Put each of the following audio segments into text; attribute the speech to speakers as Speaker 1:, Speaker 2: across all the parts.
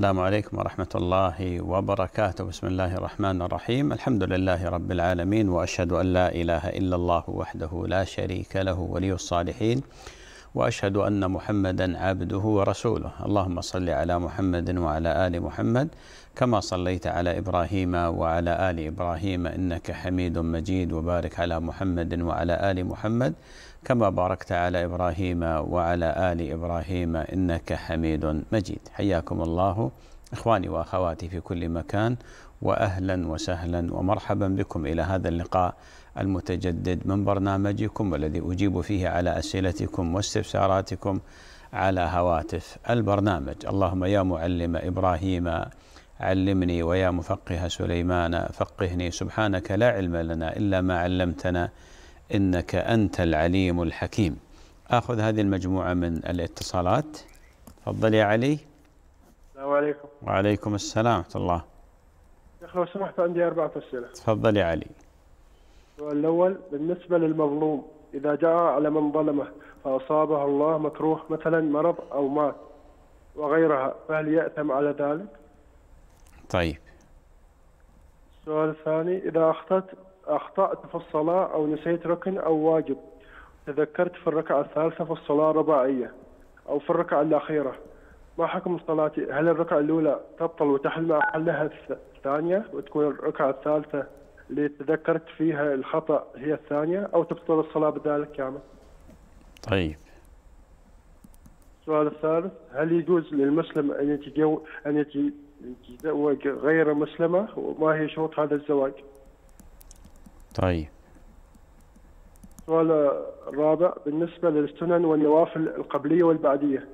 Speaker 1: السلام عليكم ورحمة الله وبركاته بسم الله الرحمن الرحيم الحمد لله رب العالمين وأشهد أن لا إله إلا الله وحده لا شريك له ولي الصالحين واشهد ان محمدا عبده ورسوله اللهم صل على محمد وعلى ال محمد كما صليت على ابراهيم وعلى ال ابراهيم انك حميد مجيد وبارك على محمد وعلى ال محمد كما باركت على ابراهيم وعلى ال ابراهيم انك حميد مجيد حياكم الله اخواني واخواتي في كل مكان واهلا وسهلا ومرحبا بكم الى هذا اللقاء المتجدد من برنامجكم والذي أجيب فيه على أسئلتكم واستفساراتكم على هواتف البرنامج اللهم يا معلم إبراهيم علمني ويا مفقه سليمان فقهني سبحانك لا علم لنا إلا ما علمتنا إنك أنت العليم الحكيم آخذ هذه المجموعة من الاتصالات تفضل يا علي السلام عليكم وعليكم السلام ورحمة الله
Speaker 2: لو سمحت عندي أربعة أسئلة
Speaker 1: تفضل يا علي
Speaker 2: السؤال الأول بالنسبة للمظلوم إذا جاء على من ظلمه فأصابه الله مكروه مثلا مرض أو مات وغيرها فهل يأثم على ذلك؟ طيب السؤال الثاني إذا أخطأت أخطأت في الصلاة أو نسيت ركن أو واجب تذكرت في الركعة الثالثة في الصلاة الرباعية أو في الركعة الأخيرة ما حكم صلاتي؟ هل الركعة الأولى تبطل وتحل مع الثانية وتكون الركعة الثالثة اللي تذكرت فيها الخطا هي الثانيه او تبطل الصلاه بذلك كامل طيب السؤال الثالث هل يجوز للمسلم ان يتجو ان يتزوج غير مسلمه وما هي شروط هذا الزواج؟ طيب السؤال الرابع بالنسبه للسنن والنوافل القبليه والبعديه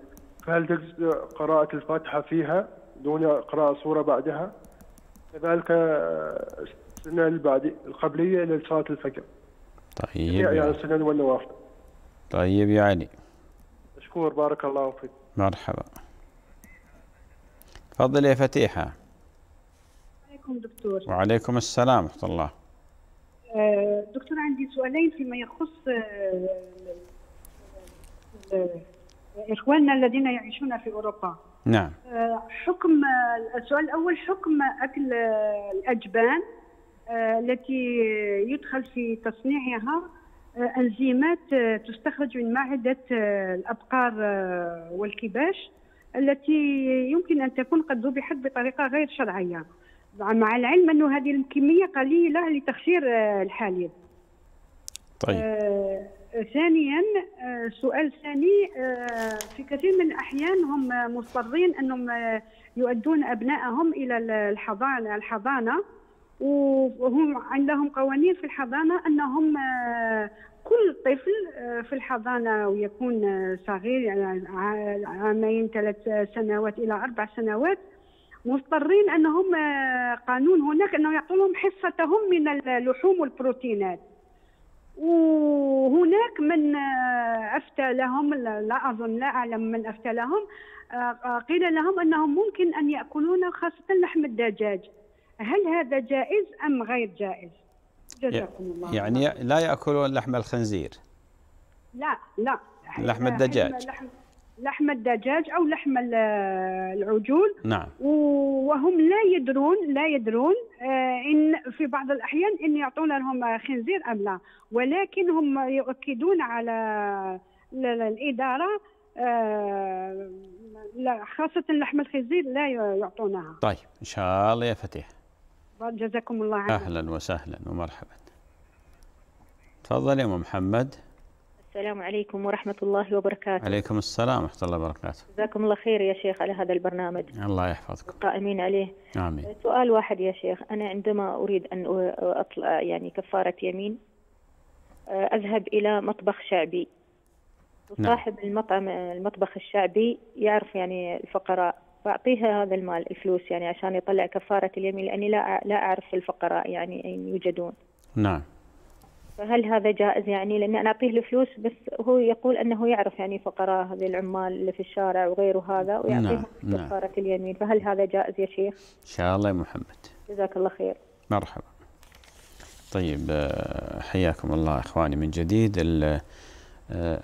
Speaker 2: فهل تجوز قراءه الفاتحه فيها دون قراءه سوره بعدها؟ كذلك آه، السنة البعدية القبلية لصلاه الفجر
Speaker 1: طيب يا يعني
Speaker 2: السنن والنوافل
Speaker 1: طيب يا علي
Speaker 2: مشكور بارك الله فيك
Speaker 1: مرحبا تفضل يا فتيحة
Speaker 2: عليكم دكتور
Speaker 1: وعليكم السلام ورحمة الله
Speaker 3: آه، دكتور عندي سؤالين فيما يخص آه، آه، إخواننا الذين يعيشون في أوروبا نعم حكم السؤال الأول حكم أكل الأجبان آه، التي يدخل في تصنيعها آه، انزيمات آه، تستخرج من معده الابقار والكباش التي يمكن ان تكون قد ذبحت بطريقه غير شرعيه مع العلم انه هذه الكميه قليله لتخسير الحليب. طيب. آه ثانيا آه سؤال ثاني آه في كثير من الاحيان هم مضطرين انهم يؤدون ابنائهم الى الحضانه الحضانه وهم عندهم قوانين في الحضانه انهم آه، كل طفل آه، في الحضانة ويكون آه، صغير يعني عامين ثلاث سنوات إلى أربع سنوات مضطرين أنهم قانون هناك أنه يعطونهم حصتهم من اللحوم والبروتينات وهناك من أفتى لهم لا أظن لا أعلم من أفتى لهم قيل لهم أنهم ممكن أن يأكلون خاصة لحم الدجاج هل هذا جائز أم غير جائز جزاكم الله يعني
Speaker 1: لا يأكلون لحم الخنزير
Speaker 3: لا لا لحم الدجاج لحم, لحم الدجاج أو لحم العجول نعم وهم لا يدرون لا يدرون آه، إن في بعض الأحيان إن يعطون لهم خنزير أم لا ولكن هم يؤكدون على الإدارة آه، خاصة لحم الخنزير لا يعطونها
Speaker 1: طيب إن شاء الله يا فتيح
Speaker 3: جزاكم الله عنه
Speaker 1: أهلا وسهلا ومرحبا تفضل يا أم محمد
Speaker 3: السلام عليكم ورحمة
Speaker 4: الله وبركاته
Speaker 1: عليكم السلام ورحمة الله وبركاته
Speaker 4: جزاكم الله خير يا شيخ على هذا البرنامج
Speaker 1: الله يحفظكم
Speaker 4: قائمين عليه آمين سؤال واحد يا شيخ أنا عندما أريد أن أطلع يعني كفارة يمين أذهب إلى مطبخ شعبي وصاحب نعم. المطعم المطبخ الشعبي يعرف يعني الفقراء واعطيها هذا المال الفلوس يعني عشان يطلع كفارة اليمين لأني لا لا أعرف الفقراء يعني أين يوجدون. نعم. فهل هذا جائز يعني لأن أنا أعطيه الفلوس بس هو يقول أنه يعرف يعني فقراء هذه العمال اللي في الشارع وغيره هذا نعم، ويعطيهم نعم. كفارة نعم. اليمين فهل هذا جائز يا شيخ؟
Speaker 1: إن شاء الله يا محمد.
Speaker 4: جزاك الله خير.
Speaker 1: مرحبا. طيب آه، حياكم الله إخواني من جديد آه،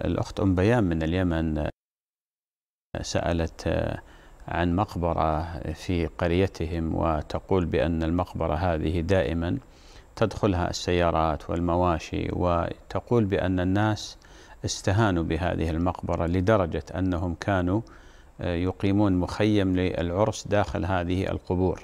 Speaker 1: الأخت أم بيان من اليمن آه، سألت عن مقبرة في قريتهم وتقول بأن المقبرة هذه دائما تدخلها السيارات والمواشي وتقول بأن الناس استهانوا بهذه المقبرة لدرجة أنهم كانوا آه، يقيمون مخيم للعرس داخل هذه القبور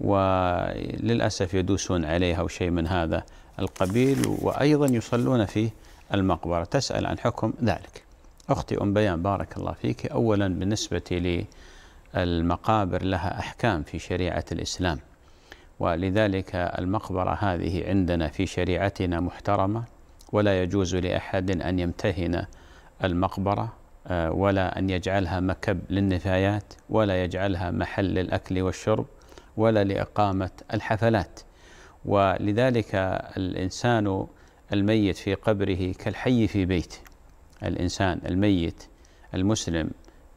Speaker 1: وللأسف يدوسون عليها وشيء من هذا القبيل وأيضا يصلون في المقبرة تسأل عن حكم ذلك أختي أم بيان بارك الله فيك أولا بالنسبة لي المقابر لها أحكام في شريعة الإسلام ولذلك المقبرة هذه عندنا في شريعتنا محترمة ولا يجوز لأحد أن يمتهن المقبرة آه، ولا أن يجعلها مكب للنفايات ولا يجعلها محل للأكل والشرب ولا لإقامة الحفلات ولذلك الإنسان الميت في قبره كالحي في بيته الإنسان الميت المسلم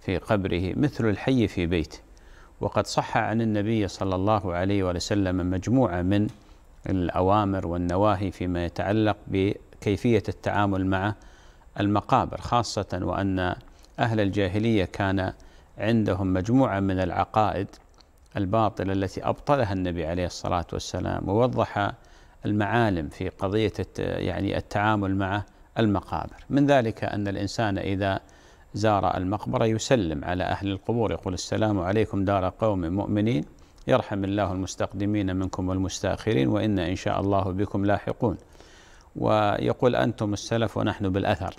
Speaker 1: في قبره مثل الحي في بيته وقد صح عن النبي صلى الله عليه وسلم مجموعة من الأوامر والنواهي فيما يتعلق بكيفية التعامل مع المقابر خاصة وأن أهل الجاهلية كان عندهم مجموعة من العقائد الباطلة التي أبطلها النبي عليه الصلاة والسلام ووضح المعالم في قضية يعني التعامل مع المقابر من ذلك أن الإنسان إذا زار المقبرة يسلم على أهل القبور يقول السلام عليكم دار قوم مؤمنين يرحم الله المستقدمين منكم والمستأخرين وإنا إن شاء الله بكم لاحقون ويقول أنتم السلف ونحن بالأثر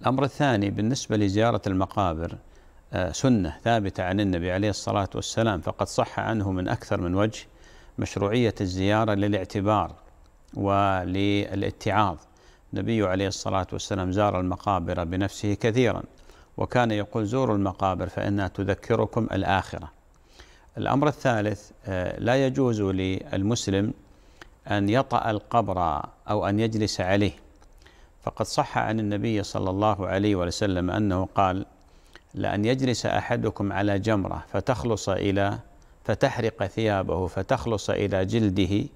Speaker 1: الأمر الثاني بالنسبة لزيارة المقابر آه، سنة ثابتة عن النبي عليه الصلاة والسلام فقد صح عنه من أكثر من وجه مشروعية الزيارة للاعتبار وللاتعاظ النبي عليه الصلاة والسلام زار المقابر بنفسه كثيرا وكان يقول زوروا المقابر فإنها تذكركم الآخرة الأمر الثالث آه، لا يجوز للمسلم أن يطأ القبر أو أن يجلس عليه فقد صح عن النبي صلى الله عليه وسلم أنه قال لأن يجلس أحدكم على جمرة فتخلص إلى فتحرق ثيابه فتخلص إلى جلده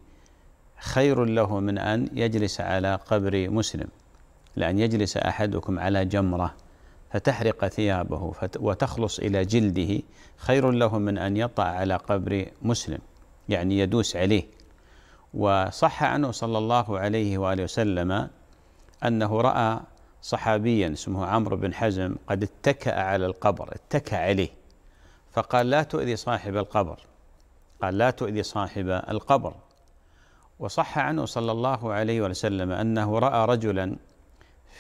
Speaker 1: خير له من أن يجلس على قبر مسلم لأن يجلس أحدكم على جمرة فتحرق ثيابه وتخلص إلى جلده خير له من أن يطأ على قبر مسلم يعني يدوس عليه وصح عنه صلى الله عليه وآله وسلم أنه رأى صحابيا اسمه عمرو بن حزم قد اتكأ على القبر اتكأ عليه فقال لا تؤذي صاحب القبر قال لا تؤذي صاحب القبر وصح عنه صلى الله عليه وسلم أنه رأى رجلا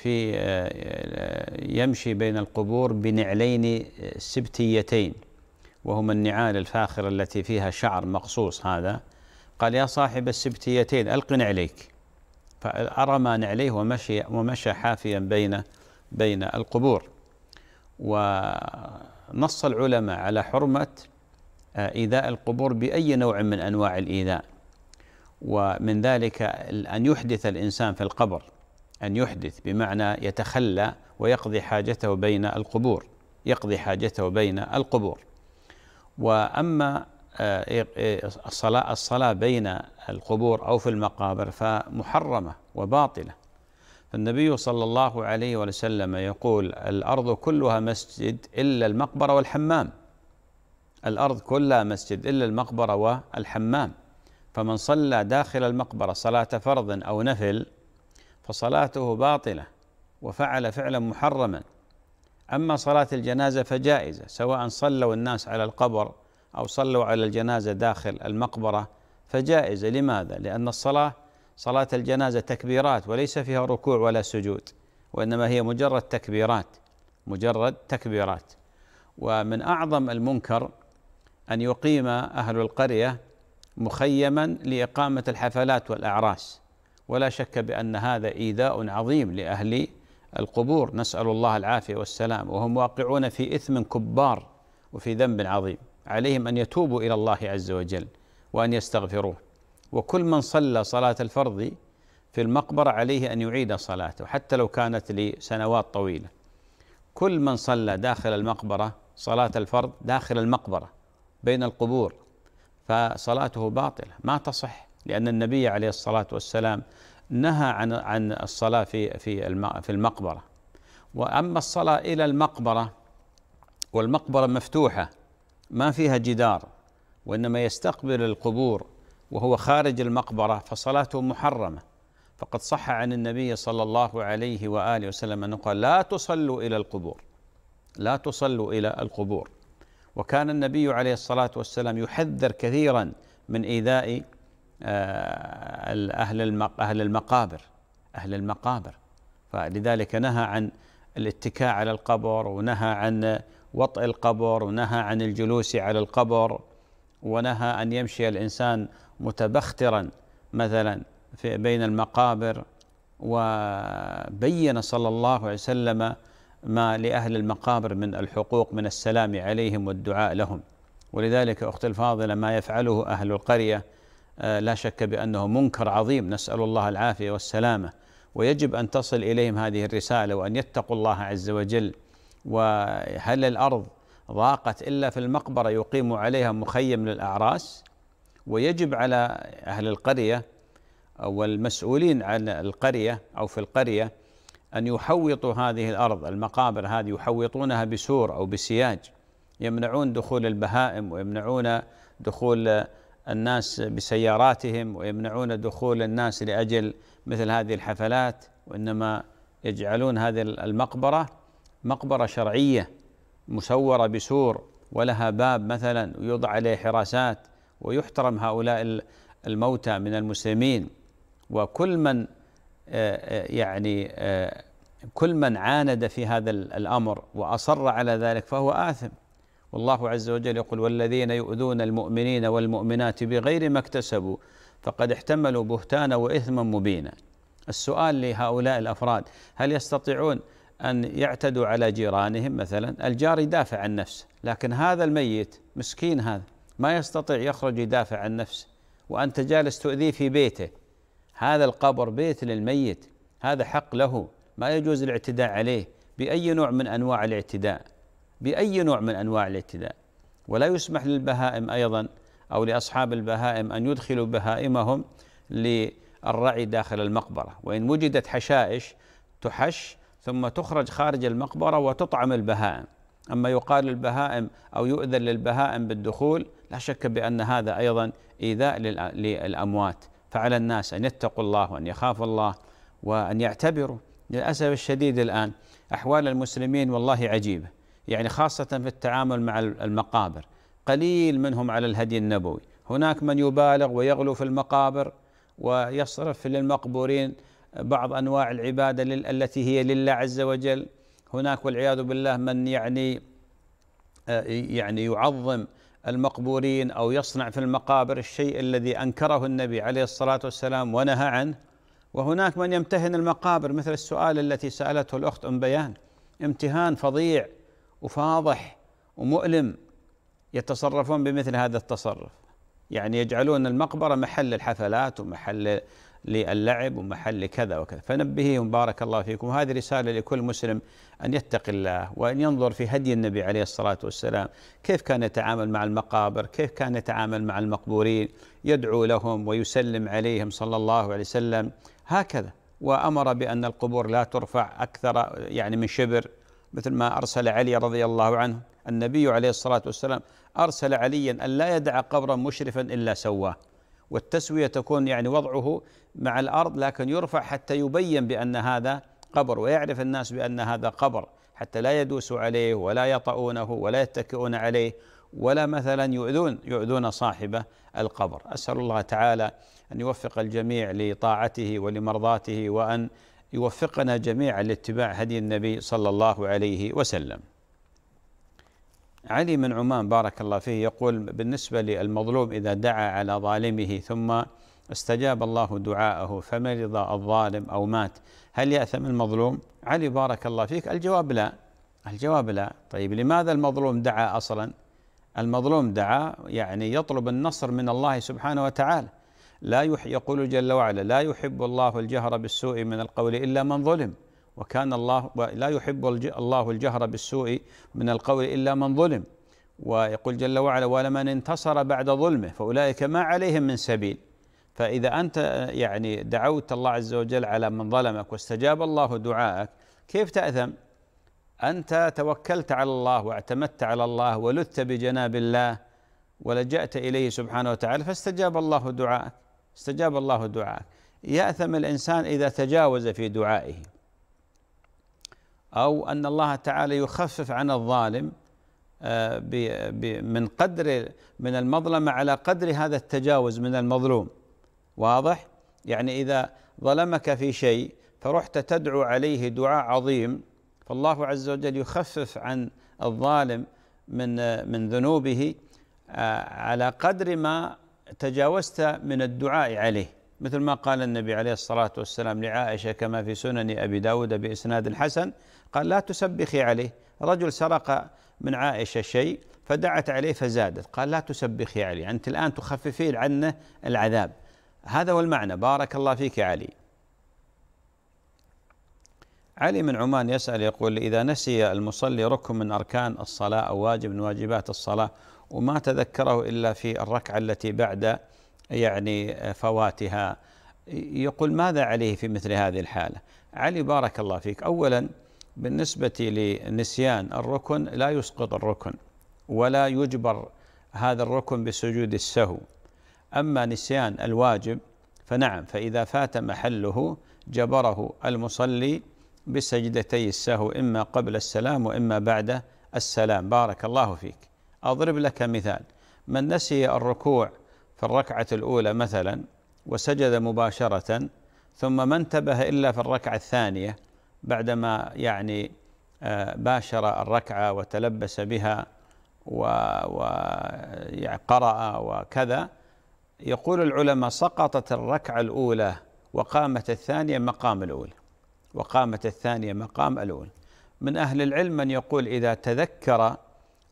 Speaker 1: في آه، يمشي بين القبور بنعلين سبتيتين وهما النعال الفاخرة التي فيها شعر مقصوص هذا قال يا صاحب السبتيتين ألقن عليك فأرمى نعليه ومشي ومشى حافيا بين بين القبور ونص العلماء على حرمة آه، إيذاء القبور بأي نوع من أنواع الإيذاء ومن ذلك أن يحدث الإنسان في القبر أن يحدث بمعنى يتخلى ويقضي حاجته بين القبور يقضي حاجته بين القبور وأما آه، الصلاة الصلاة بين القبور أو في المقابر فمحرمة وباطلة فالنبي صلى الله عليه وسلم يقول الأرض كلها مسجد إلا المقبرة والحمام الأرض كلها مسجد إلا المقبرة والحمام فمن صلى داخل المقبرة صلاة فرض أو نفل فصلاته باطلة وفعل فعلا محرما أما صلاة الجنازة فجائزة سواء صلوا الناس على القبر أو صلوا على الجنازة داخل المقبرة فجائزة لماذا؟ لأن الصلاة صلاة الجنازة تكبيرات وليس فيها ركوع ولا سجود وإنما هي مجرد تكبيرات مجرد تكبيرات ومن أعظم المنكر أن يقيم أهل القرية مخيما لاقامه الحفلات والاعراس ولا شك بان هذا ايذاء عظيم لاهل القبور نسال الله العافيه والسلام وهم واقعون في اثم كبار وفي ذنب عظيم عليهم ان يتوبوا الى الله عز وجل وان يستغفروه وكل من صلى صلاه الفرض في المقبره عليه ان يعيد صلاته حتى لو كانت لسنوات طويله كل من صلى داخل المقبره صلاه الفرض داخل المقبره بين القبور فصلاته باطله ما تصح لان النبي عليه الصلاه والسلام نهى عن عن الصلاه في في في المقبره واما الصلاه الى المقبره والمقبره مفتوحه ما فيها جدار وانما يستقبل القبور وهو خارج المقبره فصلاته محرمه فقد صح عن النبي صلى الله عليه واله وسلم انه قال لا تصلوا الى القبور لا تصلوا الى القبور وكان النبي عليه الصلاه والسلام يحذر كثيرا من ايذاء آه، اهل اهل المقابر اهل المقابر فلذلك نهى عن الاتكاء على القبر ونهى عن وطئ القبر ونهى عن الجلوس على القبر ونهى ان يمشي الانسان متبخترا مثلا في بين المقابر وبين صلى الله عليه وسلم ما لأهل المقابر من الحقوق من السلام عليهم والدعاء لهم ولذلك أختي الفاضلة ما يفعله أهل القرية آه، لا شك بأنه منكر عظيم نسأل الله العافية والسلامة ويجب أن تصل إليهم هذه الرسالة وأن يتقوا الله عز وجل وهل الأرض ضاقت إلا في المقبرة يقيم عليها مخيم للأعراس ويجب على أهل القرية والمسؤولين عن القرية أو في القرية أن يحوطوا هذه الأرض المقابر هذه يحوطونها بسور أو بسياج يمنعون دخول البهائم ويمنعون دخول الناس بسياراتهم ويمنعون دخول الناس لأجل مثل هذه الحفلات وإنما يجعلون هذه المقبرة مقبرة شرعية مسورة بسور ولها باب مثلا ويوضع عليه حراسات ويحترم هؤلاء الموتى من المسلمين وكل من يعني كل من عاند في هذا الامر واصر على ذلك فهو آثم والله عز وجل يقول والذين يؤذون المؤمنين والمؤمنات بغير ما اكتسبوا فقد احتملوا بهتانا واثما مبينا. السؤال لهؤلاء الافراد هل يستطيعون ان يعتدوا على جيرانهم مثلا؟ الجار يدافع عن نفسه، لكن هذا الميت مسكين هذا ما يستطيع يخرج يدافع عن نفسه وانت جالس تؤذيه في بيته هذا القبر بيت للميت هذا حق له ما يجوز الاعتداء عليه باي نوع من انواع الاعتداء باي نوع من انواع الاعتداء ولا يسمح للبهائم ايضا او لاصحاب البهائم ان يدخلوا بهائمهم للرعي داخل المقبره وان وجدت حشائش تحش ثم تخرج خارج المقبره وتطعم البهائم اما يقال للبهائم او يؤذن للبهائم بالدخول لا شك بان هذا ايضا ايذاء للاموات فعلى الناس أن يتقوا الله وأن يخافوا الله وأن يعتبروا للأسف الشديد الآن أحوال المسلمين والله عجيبة يعني خاصة في التعامل مع المقابر قليل منهم على الهدي النبوي هناك من يبالغ ويغلو في المقابر ويصرف للمقبورين بعض أنواع العبادة التي هي لله عز وجل هناك والعياذ بالله من يعني آه، يعني يعظم المقبورين أو يصنع في المقابر الشيء الذي أنكره النبي عليه الصلاة والسلام ونهى عنه وهناك من يمتهن المقابر مثل السؤال التي سألته الأخت أم بيان امتهان فظيع وفاضح ومؤلم يتصرفون بمثل هذا التصرف يعني يجعلون المقبرة محل الحفلات ومحل للعب ومحل كذا وكذا فنبهيهم بارك الله فيكم هذه رسالة لكل مسلم أن يتقي الله وأن ينظر في هدي النبي عليه الصلاة والسلام كيف كان يتعامل مع المقابر كيف كان يتعامل مع المقبورين يدعو لهم ويسلم عليهم صلى الله عليه وسلم هكذا وأمر بأن القبور لا ترفع أكثر يعني من شبر مثل ما أرسل علي رضي الله عنه النبي عليه الصلاة والسلام أرسل عليا أن لا يدع قبرا مشرفا إلا سواه والتسوية تكون يعني وضعه مع الأرض لكن يرفع حتى يبين بأن هذا قبر ويعرف الناس بأن هذا قبر حتى لا يدوسوا عليه ولا يطؤونه ولا يتكئون عليه ولا مثلا يؤذون يؤذون صاحب القبر أسأل الله تعالى أن يوفق الجميع لطاعته ولمرضاته وأن يوفقنا جميعا لاتباع هدي النبي صلى الله عليه وسلم علي من عمان بارك الله فيه يقول بالنسبة للمظلوم إذا دعا على ظالمه ثم استجاب الله دعاءه فمرض الظالم أو مات هل يأثم المظلوم؟ علي بارك الله فيك الجواب لا الجواب لا طيب لماذا المظلوم دعا أصلا؟ المظلوم دعا يعني يطلب النصر من الله سبحانه وتعالى لا يقول جل وعلا لا يحب الله الجهر بالسوء من القول إلا من ظلم وكان الله لا يحب الله الجهر بالسوء من القول إلا من ظلم ويقول جل وعلا ولمن انتصر بعد ظلمه فأولئك ما عليهم من سبيل فإذا أنت يعني دعوت الله عز وجل على من ظلمك واستجاب الله دعاءك كيف تأثم؟ أنت توكلت على الله واعتمدت على الله ولذت بجناب الله ولجأت إليه سبحانه وتعالى فاستجاب الله دعاءك استجاب الله دعاءك يأثم الإنسان إذا تجاوز في دعائه او ان الله تعالى يخفف عن الظالم آه، من قدر من المظلمه على قدر هذا التجاوز من المظلوم واضح؟ يعني اذا ظلمك في شيء فرحت تدعو عليه دعاء عظيم فالله عز وجل يخفف عن الظالم من من ذنوبه آه، على قدر ما تجاوزت من الدعاء عليه مثل ما قال النبي عليه الصلاة والسلام لعائشة كما في سنن أبي داود بإسناد حسن قال لا تسبخي عليه رجل سرق من عائشة شيء فدعت عليه فزادت قال لا تسبخي علي أنت الآن تخففين عنه العذاب هذا هو المعنى بارك الله فيك يا علي علي من عمان يسأل يقول إذا نسي المصلي ركن من أركان الصلاة أو واجب من واجبات الصلاة وما تذكره إلا في الركعة التي بعد يعني فواتها يقول ماذا عليه في مثل هذه الحالة علي بارك الله فيك أولا بالنسبة لنسيان الركن لا يسقط الركن ولا يجبر هذا الركن بسجود السهو أما نسيان الواجب فنعم فإذا فات محله جبره المصلي بسجدتي السهو إما قبل السلام وإما بعد السلام بارك الله فيك أضرب لك مثال من نسي الركوع في الركعة الأولى مثلا وسجد مباشرة ثم ما انتبه إلا في الركعة الثانية بعدما يعني آه، باشر الركعة وتلبس بها وقرأ يعني وكذا يقول العلماء سقطت الركعة الأولى وقامت الثانية مقام الأولى وقامت الثانية مقام الأولى من أهل العلم من يقول إذا تذكر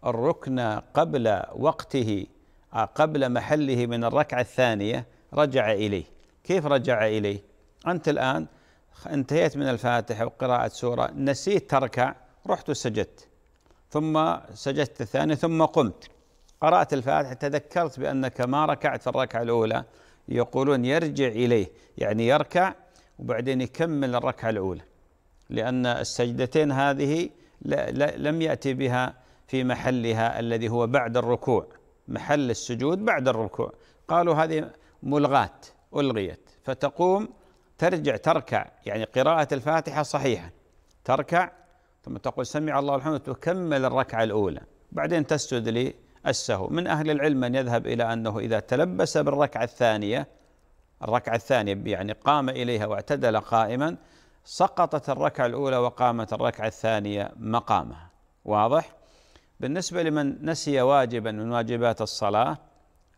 Speaker 1: الركن قبل وقته آه، قبل محله من الركعة الثانية رجع إليه كيف رجع إليه أنت الآن انتهيت من الفاتحة وقراءة سورة نسيت تركع رحت وسجدت ثم سجدت الثانية ثم قمت قرأت الفاتحة تذكرت بأنك ما ركعت في الركعة الأولى يقولون يرجع إليه يعني يركع وبعدين يكمل الركعة الأولى لأن السجدتين هذه لا لا لم يأتي بها في محلها الذي هو بعد الركوع محل السجود بعد الركوع قالوا هذه ملغات ألغيت فتقوم ترجع تركع يعني قراءة الفاتحة صحيحة تركع ثم تقول سمع الله الحمد تكمل الركعة الأولى بعدين تسجد للسهو من أهل العلم من يذهب إلى أنه إذا تلبس بالركعة الثانية الركعة الثانية يعني قام إليها واعتدل قائما سقطت الركعة الأولى وقامت الركعة الثانية مقامها واضح؟ بالنسبة لمن نسي واجبا من واجبات الصلاة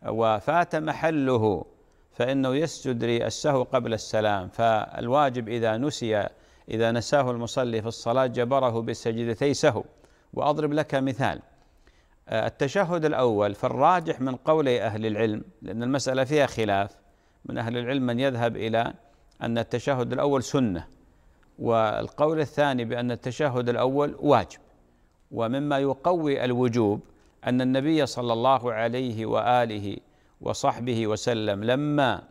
Speaker 1: وفات محله فإنه يسجد للسهو قبل السلام فالواجب إذا نسي إذا نساه المصلي في الصلاة جبره بسجدتي سهو وأضرب لك مثال آه، التشهد الأول فالراجح من قول أهل العلم لأن المسألة فيها خلاف من أهل العلم من يذهب إلى أن التشهد الأول سنة والقول الثاني بأن التشهد الأول واجب ومما يقوي الوجوب أن النبي صلى الله عليه وآله وصحبه وسلم لما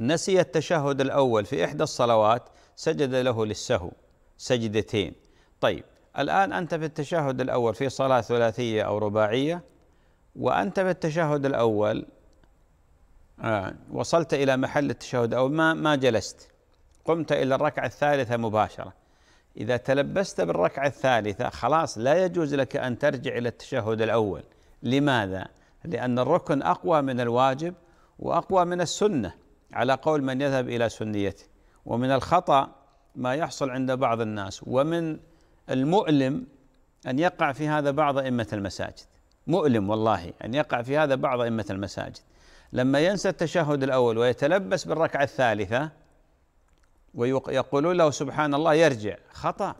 Speaker 1: نسي التشهد الأول في إحدى الصلوات سجد له للسهو سجدتين طيب الآن أنت في التشهد الأول في صلاة ثلاثية أو رباعية وأنت في التشهد الأول آه، وصلت إلى محل التشهد أو ما ما جلست قمت إلى الركعة الثالثة مباشرة إذا تلبست بالركعة الثالثة خلاص لا يجوز لك أن ترجع إلى التشهد الأول لماذا؟ لأن الركن أقوى من الواجب وأقوى من السنة على قول من يذهب إلى سنيته ومن الخطأ ما يحصل عند بعض الناس ومن المؤلم أن يقع في هذا بعض أئمة المساجد مؤلم والله أن يقع في هذا بعض أئمة المساجد لما ينسى التشهد الأول ويتلبس بالركعة الثالثة ويقولون له سبحان الله يرجع خطأ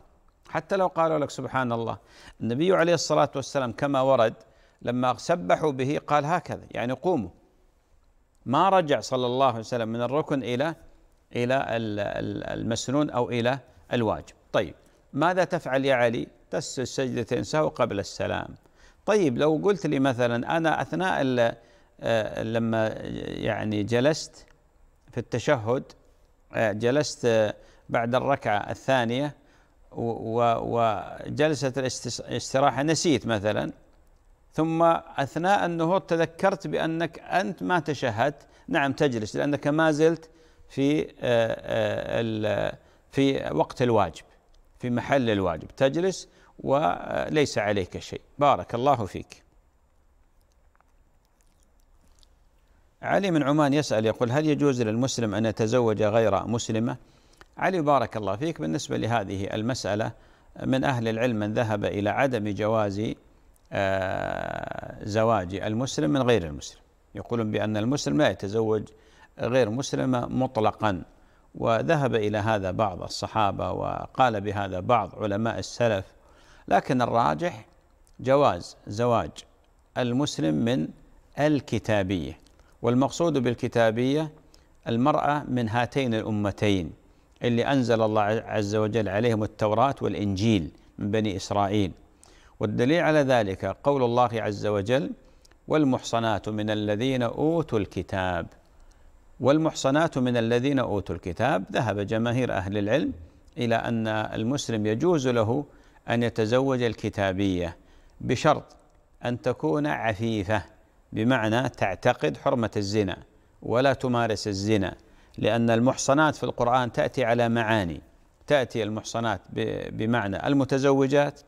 Speaker 1: حتى لو قالوا لك سبحان الله النبي عليه الصلاة والسلام كما ورد لما سبحوا به قال هكذا يعني قوموا ما رجع صلى الله عليه وسلم من الركن إلى إلى المسنون أو إلى الواجب طيب ماذا تفعل يا علي تسجد سجدتين سهو قبل السلام طيب لو قلت لي مثلا أنا أثناء آه، لما يعني جلست في التشهد آه، جلست بعد الركعة الثانية وجلسة الاستراحة نسيت مثلا ثم أثناء النهوض تذكرت بأنك أنت ما تشهدت نعم تجلس لأنك ما زلت في آه، آه، في وقت الواجب في محل الواجب تجلس وليس عليك شيء بارك الله فيك علي من عمان يسأل يقول هل يجوز للمسلم أن يتزوج غير مسلمة علي بارك الله فيك بالنسبة لهذه المسألة من أهل العلم من ذهب إلى عدم جواز آه، زواج المسلم من غير المسلم يقولون بأن المسلم لا يتزوج غير مسلمة مطلقا وذهب إلى هذا بعض الصحابة وقال بهذا بعض علماء السلف لكن الراجح جواز زواج المسلم من الكتابية والمقصود بالكتابية المرأة من هاتين الأمتين اللي أنزل الله عز وجل عليهم التوراة والإنجيل من بني إسرائيل والدليل على ذلك قول الله عز وجل والمحصنات من الذين أوتوا الكتاب والمحصنات من الذين أوتوا الكتاب ذهب جماهير أهل العلم إلى أن المسلم يجوز له أن يتزوج الكتابية بشرط أن تكون عفيفة بمعنى تعتقد حرمة الزنا ولا تمارس الزنا لأن المحصنات في القرآن تأتي على معاني تأتي المحصنات بمعنى المتزوجات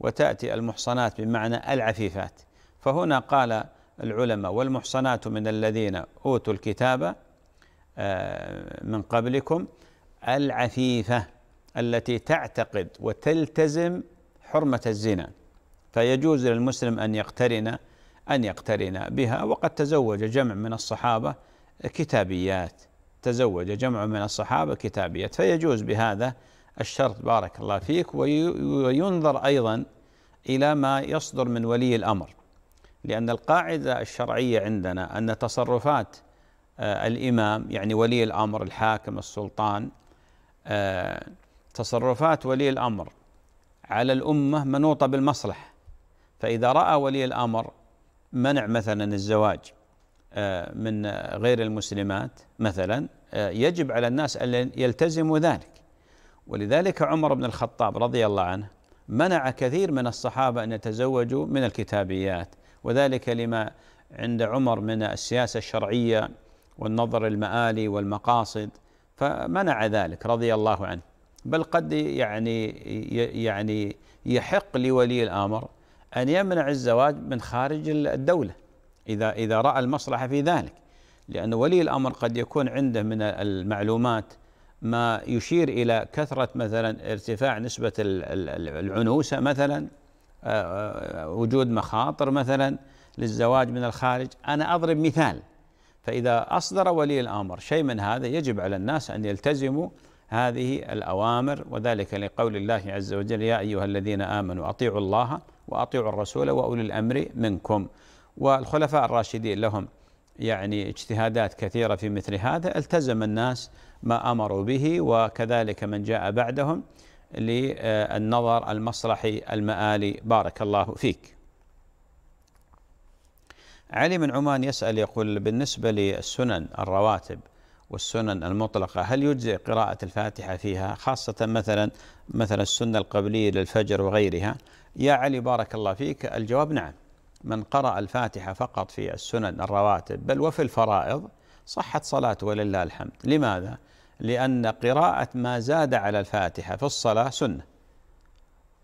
Speaker 1: وتأتي المحصنات بمعنى العفيفات فهنا قال العلماء والمحصنات من الذين أوتوا الكتاب آه، من قبلكم العفيفة التي تعتقد وتلتزم حرمة الزنا فيجوز للمسلم أن يقترن أن يقترن بها وقد تزوج جمع من الصحابة كتابيات تزوج جمع من الصحابة كتابيات فيجوز بهذا الشرط بارك الله فيك وينظر أيضا إلى ما يصدر من ولي الأمر لأن القاعدة الشرعية عندنا أن تصرفات آه، الإمام يعني ولي الأمر الحاكم السلطان آه، تصرفات ولي الأمر على الأمة منوطة بالمصلحة فإذا رأى ولي الأمر منع مثلا الزواج آه، من غير المسلمات مثلا يجب على الناس أن يلتزموا ذلك ولذلك عمر بن الخطاب رضي الله عنه منع كثير من الصحابه ان يتزوجوا من الكتابيات وذلك لما عند عمر من السياسه الشرعيه والنظر المآلي والمقاصد فمنع ذلك رضي الله عنه بل قد يعني يعني يحق لولي الامر ان يمنع الزواج من خارج الدوله اذا اذا راى المصلحه في ذلك لان ولي الامر قد يكون عنده من المعلومات ما يشير إلى كثرة مثلا ارتفاع نسبة العنوسة مثلا آه، آه، وجود مخاطر مثلا للزواج من الخارج أنا أضرب مثال فإذا أصدر ولي الأمر شيء من هذا يجب على الناس أن يلتزموا هذه الأوامر وذلك لقول الله عز وجل يا أيها الذين آمنوا أطيعوا الله وأطيعوا الرسول وأولي الأمر منكم والخلفاء الراشدين لهم يعني اجتهادات كثيرة في مثل هذا التزم الناس ما أمروا به وكذلك من جاء بعدهم للنظر المصلحي المآلي بارك الله فيك علي من عمان يسأل يقول بالنسبة للسنن الرواتب والسنن المطلقة هل يجزئ قراءة الفاتحة فيها خاصة مثلا مثلا السنة القبلية للفجر وغيرها يا علي بارك الله فيك الجواب نعم من قرأ الفاتحة فقط في السنن الرواتب بل وفي الفرائض صحت صلاته ولله الحمد لماذا؟ لأن قراءة ما زاد على الفاتحة في الصلاة سنة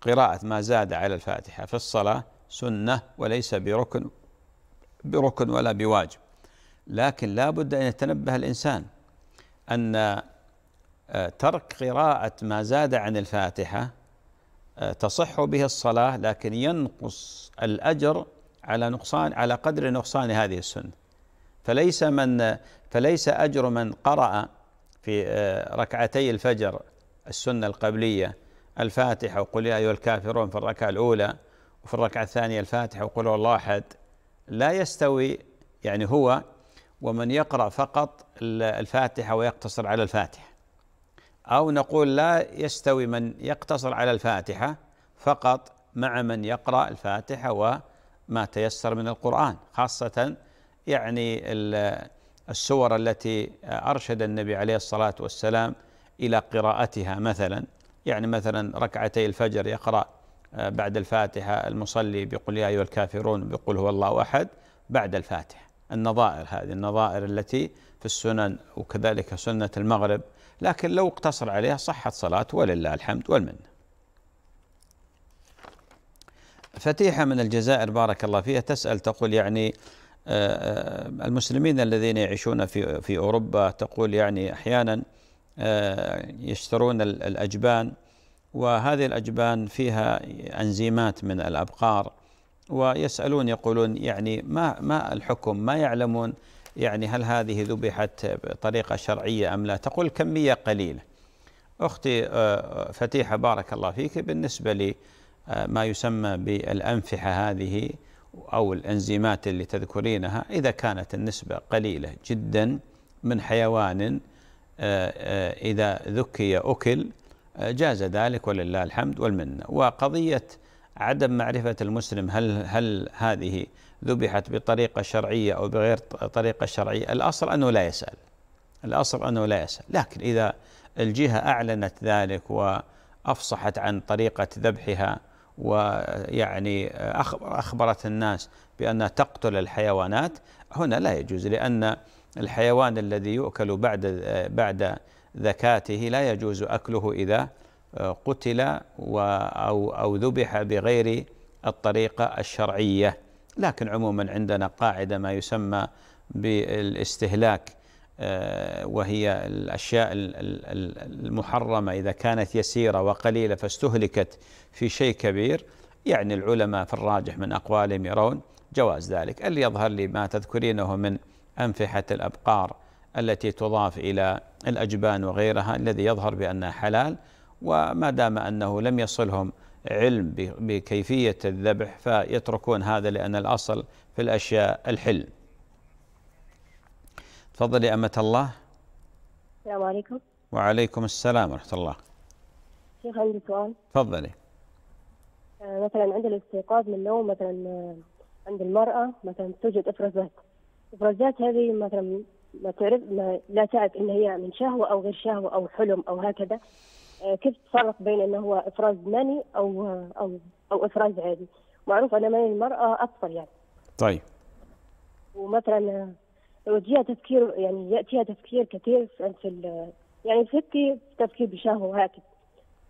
Speaker 1: قراءة ما زاد على الفاتحة في الصلاة سنة وليس بركن بركن ولا بواجب لكن لا بد أن يتنبه الإنسان أن آه، ترك قراءة ما زاد عن الفاتحة آه، تصح به الصلاة لكن ينقص الأجر على نقصان على قدر نقصان هذه السنة فليس من فليس أجر من قرأ في آه، ركعتي الفجر السنة القبلية الفاتحة وقل يا أيها الكافرون في الركعة الأولى وفي الركعة الثانية الفاتحة وقل الله أحد لا يستوي يعني هو ومن يقرأ فقط الفاتحة ويقتصر على الفاتحة أو نقول لا يستوي من يقتصر على الفاتحة فقط مع من يقرأ الفاتحة و ما تيسر من القرآن خاصة يعني السور التي أرشد النبي عليه الصلاة والسلام إلى قراءتها مثلا يعني مثلا ركعتي الفجر يقرأ آه، بعد الفاتحة المصلي بيقول يا أيها الكافرون بيقول هو الله أحد بعد الفاتحة النظائر هذه النظائر التي في السنن وكذلك سنة المغرب لكن لو اقتصر عليها صحت صلاة ولله الحمد والمنه فتيحة من الجزائر بارك الله فيها تسأل تقول يعني آه، آه، المسلمين الذين يعيشون في في أوروبا تقول يعني أحيانا آه، يشترون الأجبان وهذه الأجبان فيها أنزيمات من الأبقار ويسألون يقولون يعني ما ما الحكم ما يعلمون يعني هل هذه ذبحت بطريقة شرعية أم لا تقول كمية قليلة أختي فتيحة بارك الله فيك بالنسبة لي ما يسمى بالأنفحة هذه أو الأنزيمات اللي تذكرينها إذا كانت النسبة قليلة جدا من حيوان آه، آه، إذا ذكي أكل آه، جاز ذلك ولله الحمد والمنة وقضية عدم معرفة المسلم هل هل هذه ذبحت بطريقة شرعية أو بغير طريقة شرعية الأصل أنه لا يسأل الأصل أنه لا يسأل لكن إذا الجهة أعلنت ذلك وأفصحت عن طريقة ذبحها ويعني أخبرت الناس بأنها تقتل الحيوانات هنا لا يجوز لأن الحيوان الذي يؤكل بعد بعد ذكاته لا يجوز أكله إذا قتل أو أو ذبح بغير الطريقة الشرعية لكن عموما عندنا قاعدة ما يسمى بالاستهلاك آه، وهي الأشياء المحرمة إذا كانت يسيرة وقليلة فاستهلكت في شيء كبير يعني العلماء في الراجح من أقوالهم يرون جواز ذلك اللي يظهر لي ما تذكرينه من أنفحة الأبقار التي تضاف إلى الأجبان وغيرها الذي يظهر بأنها حلال وما دام أنه لم يصلهم علم بكيفية الذبح فيتركون هذا لأن الأصل في الأشياء الحلم تفضلي أمة الله السلام عليكم وعليكم السلام ورحمة الله
Speaker 4: شيخ عندي سؤال تفضلي آه، مثلا عند الاستيقاظ من النوم مثلا آه، عند المرأة مثلا توجد إفرازات إفرازات هذه مثلا ما تعرف ما لا تعرف إن هي من شهوة أو غير شهوة أو حلم أو هكذا آه، كيف تفرق بين أنه هو إفراز مني أو أو أو إفراز عادي معروف أن مني المرأة أطفل يعني طيب ومثلا وجيها تفكير يعني يأتيها تفكير كثير في يعني ستي تفكير بشهوة هكذا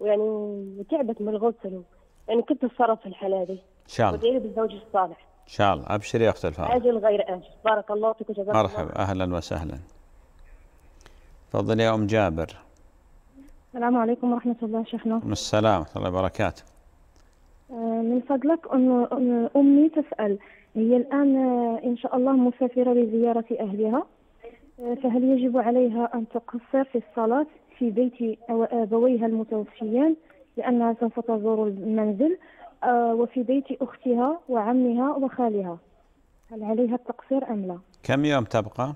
Speaker 4: ويعني تعبت من الغسل يعني كيف تتصرف في الحالة هذه؟ إن شاء الله ودعي بالزوج الصالح
Speaker 1: إن شاء الله أبشري يا اختي الفاضل
Speaker 4: أجل غير أجل بارك الله فيك جزاك مرحبا
Speaker 1: أهلا وسهلا تفضلي يا أم جابر
Speaker 4: السلام عليكم ورحمة الله شيخنا
Speaker 1: السلام ورحمة الله وبركاته
Speaker 4: آه، من فضلك أن أمي تسأل هي الآن آه، إن شاء الله مسافرة لزيارة أهلها آه، فهل يجب عليها أن تقصر في الصلاة في بيت أبويها آه، المتوفيان لأنها سوف تزور المنزل وفي بيت أختها وعمها وخالها هل عليها التقصير أم لا؟
Speaker 1: كم يوم تبقى؟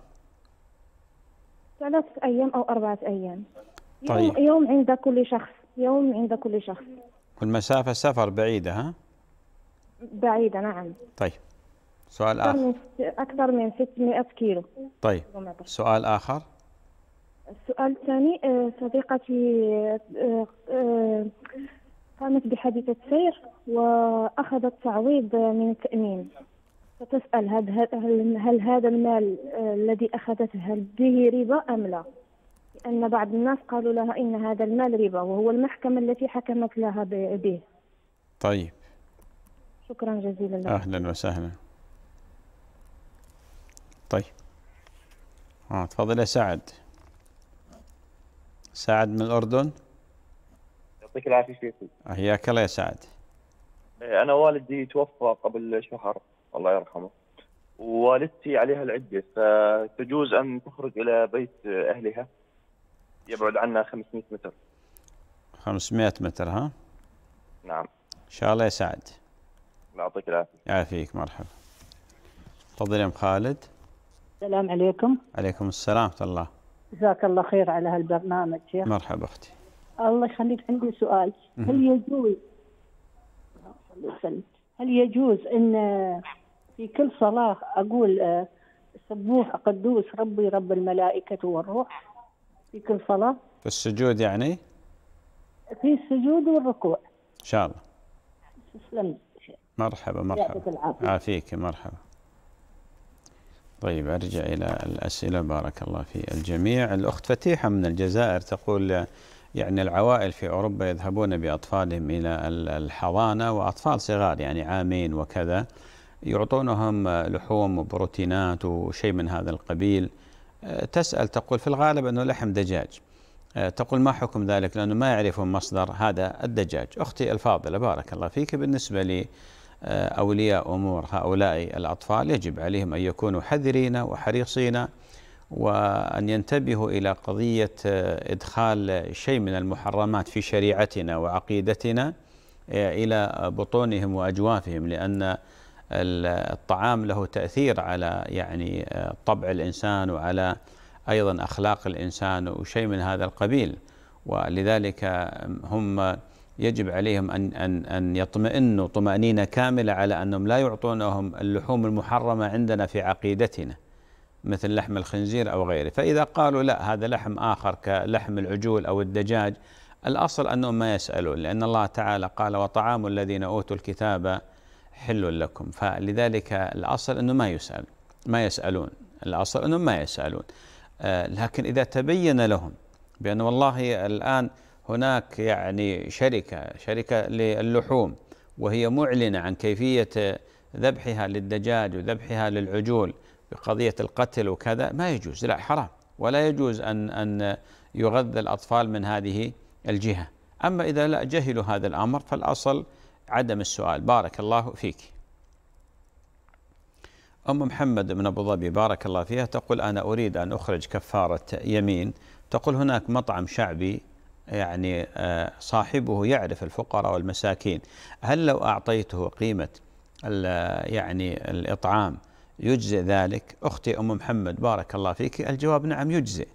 Speaker 4: ثلاث أيام أو أربعة أيام طيب. يوم, يوم عند كل شخص يوم عند كل شخص
Speaker 1: والمسافة سفر بعيدة ها؟
Speaker 4: بعيدة نعم
Speaker 1: طيب سؤال آخر
Speaker 4: أكثر من 600 كيلو
Speaker 1: طيب سؤال آخر
Speaker 4: السؤال الثاني آه، صديقتي آه، آه، قامت بحادثة سير وأخذت تعويض من التأمين فتسأل هل, هل هذا المال الذي أخذته هل به ربا أم لا؟ لأن بعض الناس قالوا لها إن هذا المال ربا وهو المحكمة التي حكمت لها به. طيب. شكرا جزيلا لك.
Speaker 1: أهلا وسهلا. طيب اه تفضل يا سعد سعد من الاردن
Speaker 4: يعطيك العافيه شيخي
Speaker 1: حياك الله يا سعد
Speaker 4: إيه، انا والدي توفى قبل شهر الله يرحمه ووالدتي عليها العده فتجوز ان تخرج الى بيت اهلها يبعد عنا 500 متر
Speaker 1: 500 متر ها نعم ان شاء الله يا سعد
Speaker 4: يعطيك العافيه
Speaker 1: يعافيك مرحبا تفضل يا ام خالد
Speaker 4: السلام عليكم.
Speaker 1: عليكم السلام ورحمة الله.
Speaker 4: جزاك الله خير على هالبرنامج يا
Speaker 1: مرحبا أختي.
Speaker 4: الله يخليك عندي سؤال، هل يجوز هل يجوز أن في كل صلاة أقول آه، سبوح قدوس ربي رب الملائكة والروح في كل صلاة؟
Speaker 1: في السجود يعني؟
Speaker 4: في السجود والركوع.
Speaker 1: إن شاء الله. تسلم مرحبا مرحبا. يعطيك العافية. عافيك مرحبا. طيب أرجع إلى الأسئلة بارك الله في الجميع الأخت فتيحة من الجزائر تقول يعني العوائل في أوروبا يذهبون بأطفالهم إلى الحضانة وأطفال صغار يعني عامين وكذا يعطونهم لحوم وبروتينات وشيء من هذا القبيل تسأل تقول في الغالب أنه لحم دجاج تقول ما حكم ذلك لأنه ما يعرفون مصدر هذا الدجاج أختي الفاضلة بارك الله فيك بالنسبة لي آه، أولياء أمور هؤلاء الأطفال يجب عليهم أن يكونوا حذرين وحريصين وأن ينتبهوا إلى قضية آه، إدخال شيء من المحرمات في شريعتنا وعقيدتنا آه، إلى بطونهم وأجوافهم لأن الطعام له تأثير على يعني طبع الإنسان وعلى أيضا أخلاق الإنسان وشيء من هذا القبيل ولذلك هم يجب عليهم أن أن أن يطمئنوا طمأنينة كاملة على أنهم لا يعطونهم اللحوم المحرمة عندنا في عقيدتنا مثل لحم الخنزير أو غيره فإذا قالوا لا هذا لحم آخر كلحم العجول أو الدجاج الأصل أنهم ما يسألون لأن الله تعالى قال وطعام الذين أوتوا الكتاب حل لكم فلذلك الأصل أنه ما يسأل ما يسألون الأصل أنهم ما يسألون آه، لكن إذا تبين لهم بأن والله الآن هناك يعني شركة شركة للحوم وهي معلنة عن كيفية ذبحها للدجاج وذبحها للعجول بقضية القتل وكذا ما يجوز لا حرام ولا يجوز أن أن يغذى الأطفال من هذه الجهة أما إذا لا جهلوا هذا الأمر فالأصل عدم السؤال بارك الله فيك أم محمد من أبو ظبي بارك الله فيها تقول أنا أريد أن أخرج كفارة يمين تقول هناك مطعم شعبي يعني آه، صاحبه يعرف الفقراء والمساكين هل لو أعطيته قيمة يعني الإطعام يجزئ ذلك أختي أم محمد بارك الله فيك الجواب نعم يجزئ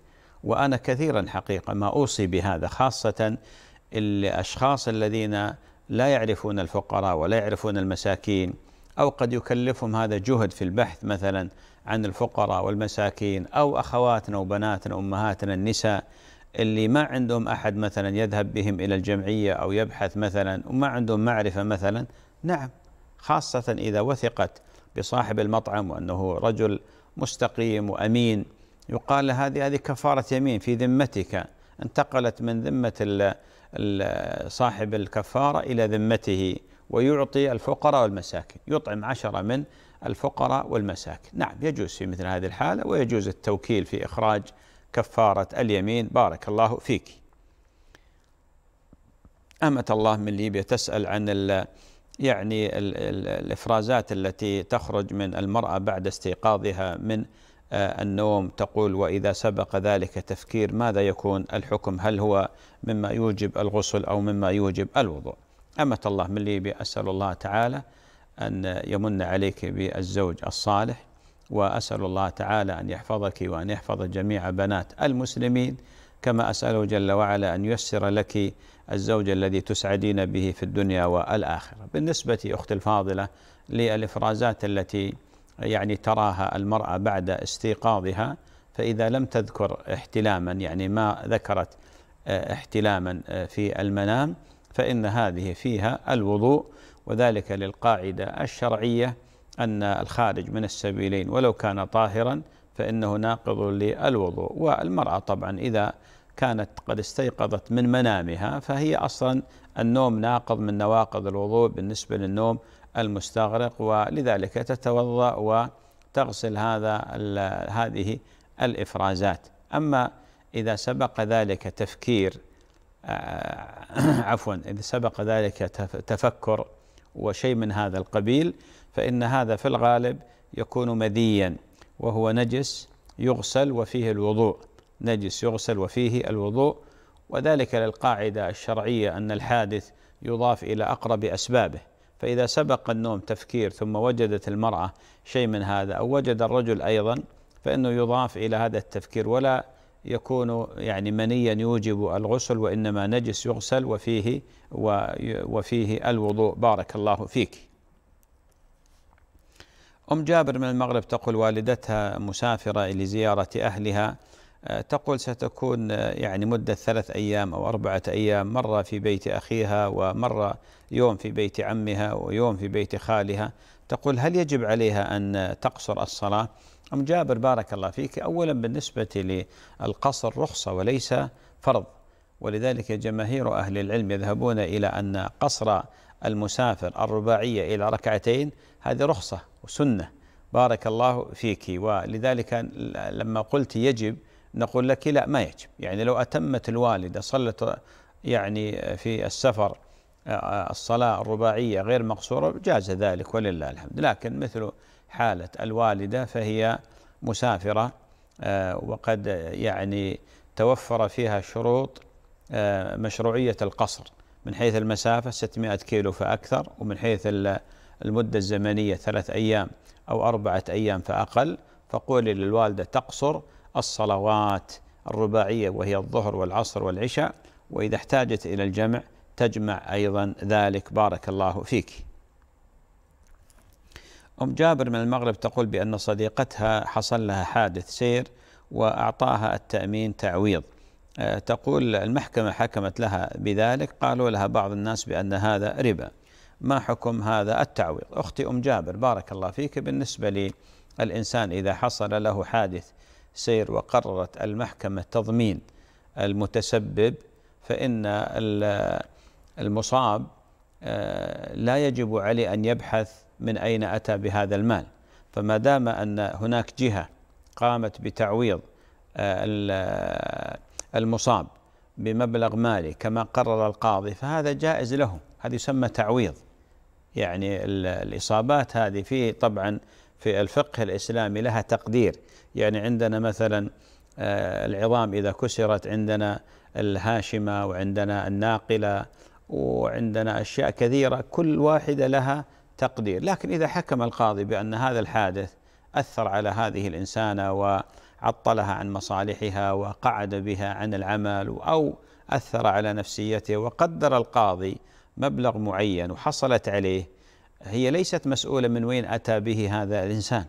Speaker 1: وأنا كثيرا حقيقة ما أوصي بهذا خاصة الأشخاص الذين لا يعرفون الفقراء ولا يعرفون المساكين أو قد يكلفهم هذا جهد في البحث مثلا عن الفقراء والمساكين أو أخواتنا وبناتنا وأمهاتنا النساء اللي ما عندهم أحد مثلا يذهب بهم إلى الجمعية أو يبحث مثلا وما عندهم معرفة مثلا نعم خاصة إذا وثقت بصاحب المطعم وأنه رجل مستقيم وأمين يقال هذه هذه كفارة يمين في ذمتك انتقلت من ذمة صاحب الكفارة إلى ذمته ويعطي الفقراء والمساكين يطعم عشرة من الفقراء والمساكين نعم يجوز في مثل هذه الحالة ويجوز التوكيل في إخراج كفارة اليمين بارك الله فيك أمة الله من ليبيا تسأل عن ال يعني الـ الـ الإفرازات التي تخرج من المرأة بعد استيقاظها من آه، النوم تقول وإذا سبق ذلك تفكير ماذا يكون الحكم هل هو مما يوجب الغسل أو مما يوجب الوضوء أمة الله من ليبيا أسأل الله تعالى أن يمن عليك بالزوج الصالح وأسأل الله تعالى أن يحفظك وأن يحفظ جميع بنات المسلمين كما أسأله جل وعلا أن ييسر لك الزوج الذي تسعدين به في الدنيا والآخرة بالنسبة أخت الفاضلة للإفرازات التي يعني تراها المرأة بعد استيقاظها فإذا لم تذكر احتلاما يعني ما ذكرت آه، احتلاما آه، في المنام فإن هذه فيها الوضوء وذلك للقاعدة الشرعية أن الخارج من السبيلين ولو كان طاهرا فإنه ناقض للوضوء والمرأة طبعا إذا كانت قد استيقظت من منامها فهي أصلا النوم ناقض من نواقض الوضوء بالنسبة للنوم المستغرق ولذلك تتوضأ وتغسل هذا هذه الإفرازات أما إذا سبق ذلك تفكير آه، عفوا إذا سبق ذلك تفكر وشيء من هذا القبيل فإن هذا في الغالب يكون مديا وهو نجس يغسل وفيه الوضوء نجس يغسل وفيه الوضوء وذلك للقاعدة الشرعية أن الحادث يضاف إلى أقرب أسبابه فإذا سبق النوم تفكير ثم وجدت المرأة شيء من هذا أو وجد الرجل أيضا فإنه يضاف إلى هذا التفكير ولا يكون يعني منيا يوجب الغسل وإنما نجس يغسل وفيه وفيه الوضوء بارك الله فيك أم جابر من المغرب تقول والدتها مسافرة لزيارة أهلها آه، تقول ستكون آه، يعني مدة ثلاث أيام أو أربعة أيام مرة في بيت أخيها ومرة يوم في بيت عمها ويوم في بيت خالها تقول هل يجب عليها أن آه، تقصر الصلاة أم جابر بارك الله فيك أولا بالنسبة للقصر رخصة وليس فرض ولذلك جماهير أهل العلم يذهبون إلى أن قصر المسافر الرباعية إلى ركعتين هذه رخصة وسنة بارك الله فيك ولذلك لما قلت يجب نقول لك لا ما يجب يعني لو أتمت الوالدة صلت يعني في السفر آه، الصلاة الرباعية غير مقصورة جاز ذلك ولله الحمد لكن مثل حالة الوالدة فهي مسافرة آه، وقد يعني توفر فيها شروط آه، مشروعية القصر من حيث المسافة 600 كيلو فأكثر ومن حيث المدة الزمنية ثلاث أيام أو أربعة أيام فأقل فقولي للوالدة تقصر الصلوات الرباعية وهي الظهر والعصر والعشاء وإذا احتاجت إلى الجمع تجمع أيضا ذلك بارك الله فيك أم جابر من المغرب تقول بأن صديقتها حصل لها حادث سير وأعطاها التأمين تعويض آه، تقول المحكمة حكمت لها بذلك قالوا لها بعض الناس بأن هذا ربا ما حكم هذا التعويض أختي أم جابر بارك الله فيك بالنسبة للإنسان إذا حصل له حادث سير وقررت المحكمة تضمين المتسبب فإن المصاب آه، لا يجب عليه أن يبحث من أين أتى بهذا المال فما دام أن هناك جهة قامت بتعويض آه، المصاب بمبلغ مالي كما قرر القاضي فهذا جائز له هذا يسمى تعويض يعني الإصابات هذه في طبعا في الفقه الإسلامي لها تقدير يعني عندنا مثلا آه، العظام إذا كسرت عندنا الهاشمة وعندنا الناقلة وعندنا أشياء كثيرة كل واحدة لها تقدير لكن إذا حكم القاضي بأن هذا الحادث أثر على هذه الإنسانة و عطلها عن مصالحها وقعد بها عن العمل او اثر على نفسيته وقدر القاضي مبلغ معين وحصلت عليه هي ليست مسؤوله من وين اتى به هذا الانسان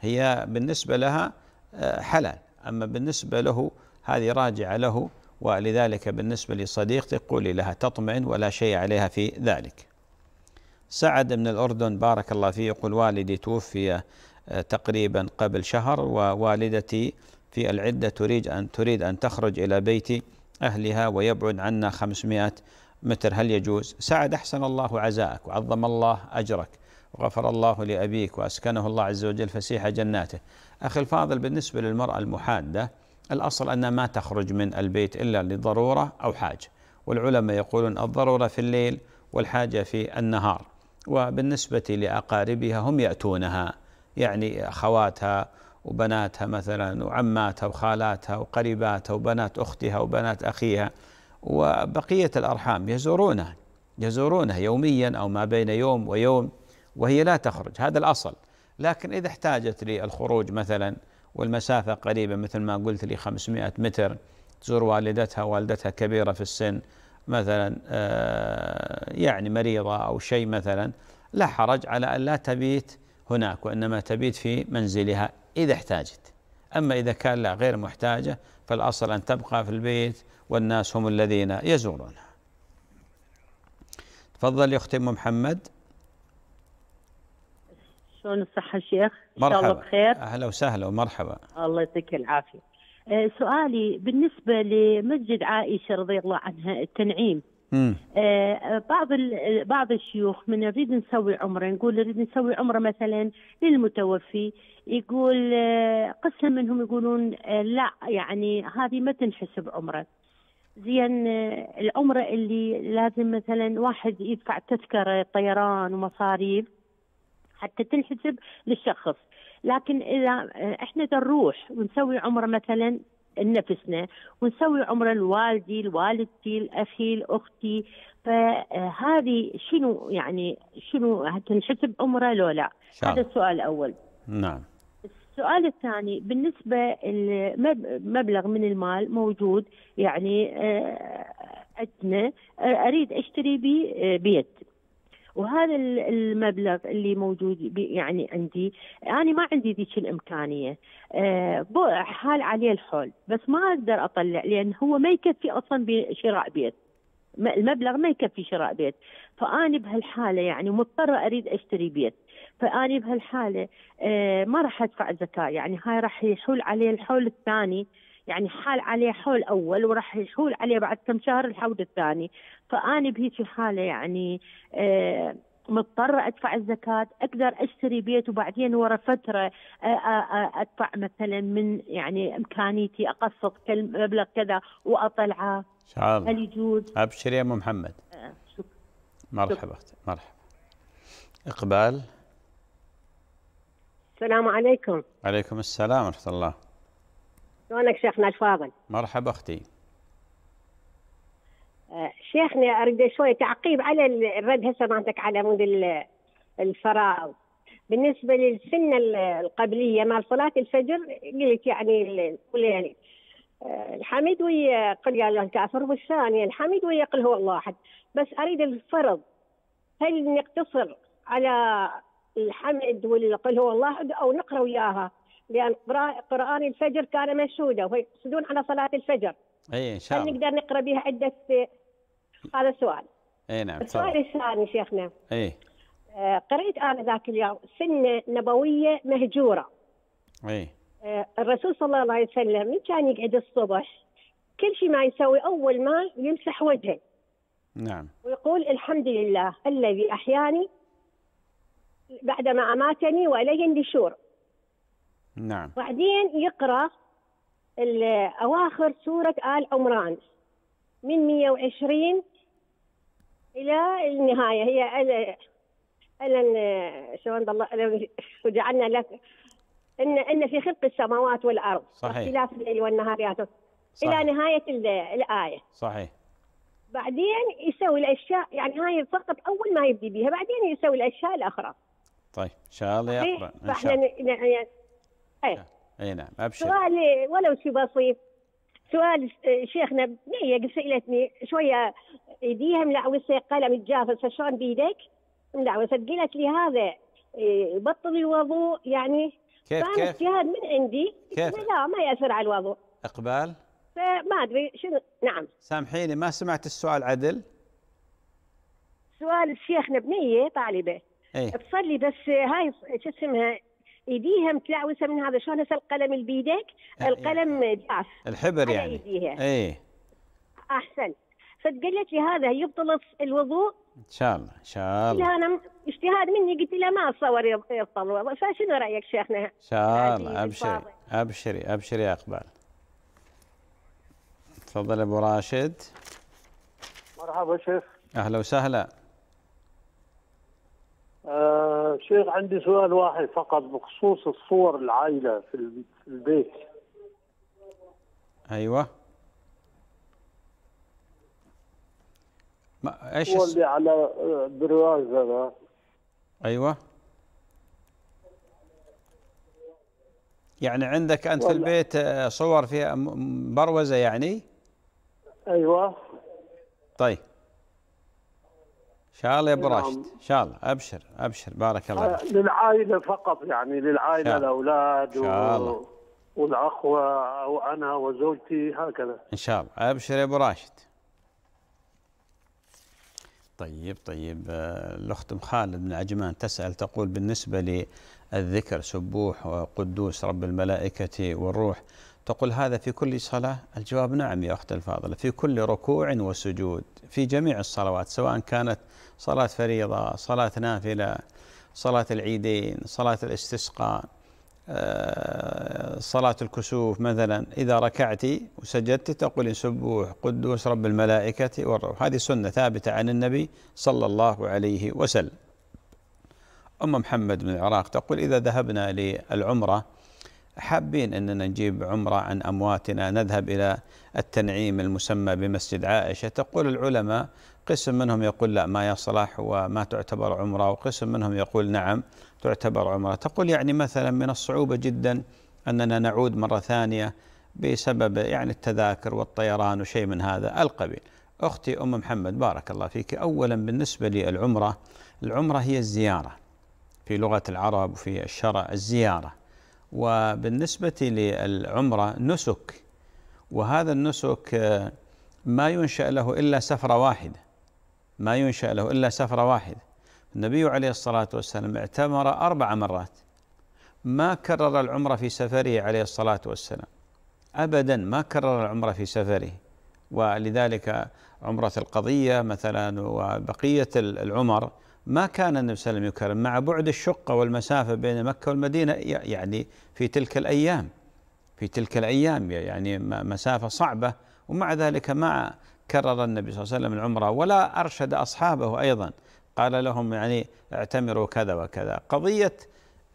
Speaker 1: هي بالنسبه لها آه، حلال اما بالنسبه له هذه راجعه له ولذلك بالنسبه لصديقتي قولي لها تطمئن ولا شيء عليها في ذلك. سعد من الاردن بارك الله فيه يقول والدي توفي تقريبا قبل شهر ووالدتي في العدة تريد أن تريد أن تخرج إلى بيت أهلها ويبعد عنا 500 متر هل يجوز؟ سعد أحسن الله عزاءك وعظم الله أجرك وغفر الله لأبيك وأسكنه الله عز وجل فسيح جناته أخي الفاضل بالنسبة للمرأة المحادة الأصل أنها ما تخرج من البيت إلا لضرورة أو حاجة والعلماء يقولون الضرورة في الليل والحاجة في النهار وبالنسبة لأقاربها هم يأتونها يعني أخواتها وبناتها مثلا وعماتها وخالاتها وقريباتها وبنات أختها وبنات أخيها وبقية الأرحام يزورونها يزورونها يوميا أو ما بين يوم ويوم وهي لا تخرج هذا الأصل لكن إذا احتاجت للخروج مثلا والمسافة قريبة مثل ما قلت لي 500 متر تزور والدتها والدتها كبيرة في السن مثلا آه، يعني مريضة أو شيء مثلا لا حرج على أن لا تبيت هناك وإنما تبيت في منزلها إذا احتاجت أما إذا كان لا غير محتاجة فالأصل أن تبقى في البيت والناس هم الذين يزورونها تفضل يختم محمد
Speaker 5: شلون الصحة شيخ؟
Speaker 1: مرحبا إن شاء الله بخير أهلا وسهلا ومرحبا
Speaker 5: الله يعطيك العافية آه، سؤالي بالنسبة لمسجد عائشة رضي الله عنها التنعيم آه، بعض بعض الشيوخ من نريد نسوي عمره نقول نريد نسوي عمره مثلا للمتوفي يقول آه، قسم منهم يقولون آه، لا يعني هذه ما تنحسب عمره زين العمره اللي لازم مثلا واحد يدفع تذكره طيران ومصاريف حتى تنحسب للشخص لكن اذا احنا نروح ونسوي عمره مثلا نفسنا ونسوي عمره لوالدي لوالدتي لاخي لاختي فهذه آه، شنو يعني شنو تنحسب عمره لو لا هذا السؤال الاول نعم السؤال الثاني بالنسبه مبلغ من المال موجود يعني آه، عندنا اريد اشتري بي بيت وهذا المبلغ اللي موجود يعني عندي انا ما عندي ذيك الامكانيه أه حال عليه الحول بس ما اقدر اطلع لان هو ما يكفي اصلا بشراء بيت المبلغ ما يكفي شراء بيت فاني بهالحاله يعني مضطره اريد اشتري بيت فاني بهالحاله أه ما راح ادفع زكاه يعني هاي راح يحول عليه الحول الثاني يعني حال عليه حول اول وراح يحول عليه بعد كم شهر الحول الثاني فانا بهيك حاله يعني آه مضطرة أدفع الزكاة أقدر أشتري بيت وبعدين ورا فترة آه، آه، آه، أدفع مثلا من يعني إمكانيتي أقسط مبلغ كذا وأطلعه
Speaker 6: إن
Speaker 1: شاء الله هل يجوز؟ أبشر يا أم محمد شكرا مرحبا أختي مرحبا إقبال
Speaker 6: السلام عليكم
Speaker 1: عليكم السلام ورحمة الله
Speaker 6: شلونك شيخنا الفاضل؟
Speaker 1: مرحبا اختي.
Speaker 6: آه، شيخنا اريد شوي تعقيب على الرد هسه مالتك على مود الفرائض. بالنسبه للسنه القبليه مال صلاه الفجر قلت يعني يعني آه، الحمد ويا قل يا الكافر والثانيه الحمد ويا قل هو الله احد بس اريد الفرض هل نقتصر على الحمد والقل هو الله او نقرا وياها لان قران الفجر كان مشهودا ويقصدون على صلاه الفجر اي ان شاء الله هل نقدر نقرا بها عده هذا سؤال
Speaker 1: اي نعم السؤال
Speaker 6: الثاني شيخنا اي آه قرأت أنا ذاك اليوم سنة نبوية مهجورة أي آه الرسول صلى الله عليه وسلم من كان يقعد الصبح كل شيء ما يسوي أول ما يمسح وجهه نعم ويقول الحمد لله الذي أحياني بعدما أماتني وإليه النشور نعم بعدين يقرأ أواخر سورة آل عمران من 120 إلى النهاية هي ألا ألا شلون الله وجعلنا لك إن إن في خلق السماوات والأرض صحيح واختلاف الليل والنهار إلى نهاية الآية صحيح بعدين يسوي الاشياء يعني هاي فقط اول ما يبدي بها بعدين يسوي الاشياء الاخرى.
Speaker 1: طيب ان شاء الله يقرا ان شاء الله.
Speaker 6: يعني اي آه.
Speaker 1: اي نعم ابشر
Speaker 6: سؤالي ولو شيء بسيط سؤال شيخنا بنية سالتني شويه ايديها ملعوسه قلم الجافه شلون بايدك؟ ملعوسه قالت لي هذا إيه، بطل الوضوء يعني
Speaker 1: كيف فأنا كيف؟ اجتهاد
Speaker 6: من عندي كيف؟ لا ما ياثر على الوضوء اقبال؟ فما ادري شنو نعم
Speaker 1: سامحيني ما سمعت السؤال عدل؟
Speaker 6: سؤال شيخنا بنيه طالبه اي تصلي بس هاي شو اسمها ايديها متلعوسه من هذا شلون هسه القلم اللي بيدك أه، أه. القلم ضعف
Speaker 1: الحبر يعني ايديها اي
Speaker 6: احسن فتقلت لي هذا يبطل الوضوء
Speaker 1: ان شاء الله ان شاء الله
Speaker 6: انا اجتهاد مني قلت له ما اتصور يبطل الوضوء فشنو رايك شيخنا؟ ان
Speaker 1: شاء الله ابشري ابشري ابشري يا اقبال تفضل ابو راشد
Speaker 2: مرحبا شيخ
Speaker 1: اهلا وسهلا
Speaker 2: أه شيخ عندي سؤال واحد فقط بخصوص الصور العائلة في البيت
Speaker 1: أيوة ما ايش الصور اللي
Speaker 2: على آه، برواز هذا
Speaker 1: أيوة يعني عندك أنت في البيت آه، صور فيها بروزة يعني أيوة طيب شاء الله يا ابو راشد ان نعم. شاء الله ابشر ابشر بارك الله فيك
Speaker 2: آه، للعائله فقط يعني للعائله الاولاد ان شاء الله والاخوه او انا وزوجتي هكذا
Speaker 1: ان شاء الله ابشر يا ابو راشد طيب طيب آه، الاخت ام خالد من عجمان تسال تقول بالنسبه للذكر سبوح وقدوس رب الملائكه والروح تقول هذا في كل صلاة؟ الجواب نعم يا أخت الفاضلة في كل ركوع وسجود في جميع الصلوات سواء كانت صلاة فريضة صلاة نافلة صلاة العيدين صلاة الاستسقاء آه، صلاة الكسوف مثلا إذا ركعت وسجدت تقول سبوح قدوس رب الملائكة والروح هذه سنة ثابتة عن النبي صلى الله عليه وسلم أم محمد من العراق تقول إذا ذهبنا للعمرة حابين أننا نجيب عمرة عن أمواتنا نذهب إلى التنعيم المسمى بمسجد عائشة تقول العلماء قسم منهم يقول لا ما يصلح وما تعتبر عمرة وقسم منهم يقول نعم تعتبر عمرة تقول يعني مثلا من الصعوبة جدا أننا نعود مرة ثانية بسبب يعني التذاكر والطيران وشيء من هذا القبيل أختي أم محمد بارك الله فيك أولا بالنسبة للعمرة العمرة هي الزيارة في لغة العرب وفي الشرع الزيارة وبالنسبة للعمرة نسك وهذا النسك ما ينشأ له إلا سفرة واحدة ما ينشأ له إلا سفرة واحدة النبي عليه الصلاة والسلام اعتمر أربع مرات ما كرر العمرة في سفره عليه الصلاة والسلام أبدا ما كرر العمرة في سفره ولذلك عمرة القضية مثلا وبقية العمر ما كان النبي صلى الله عليه وسلم يكرم مع بعد الشقة والمسافة بين مكة والمدينة يعني في تلك الأيام في تلك الأيام يعني مسافة صعبة ومع ذلك ما كرر النبي صلى الله عليه وسلم العمرة ولا أرشد أصحابه أيضا قال لهم يعني اعتمروا كذا وكذا قضية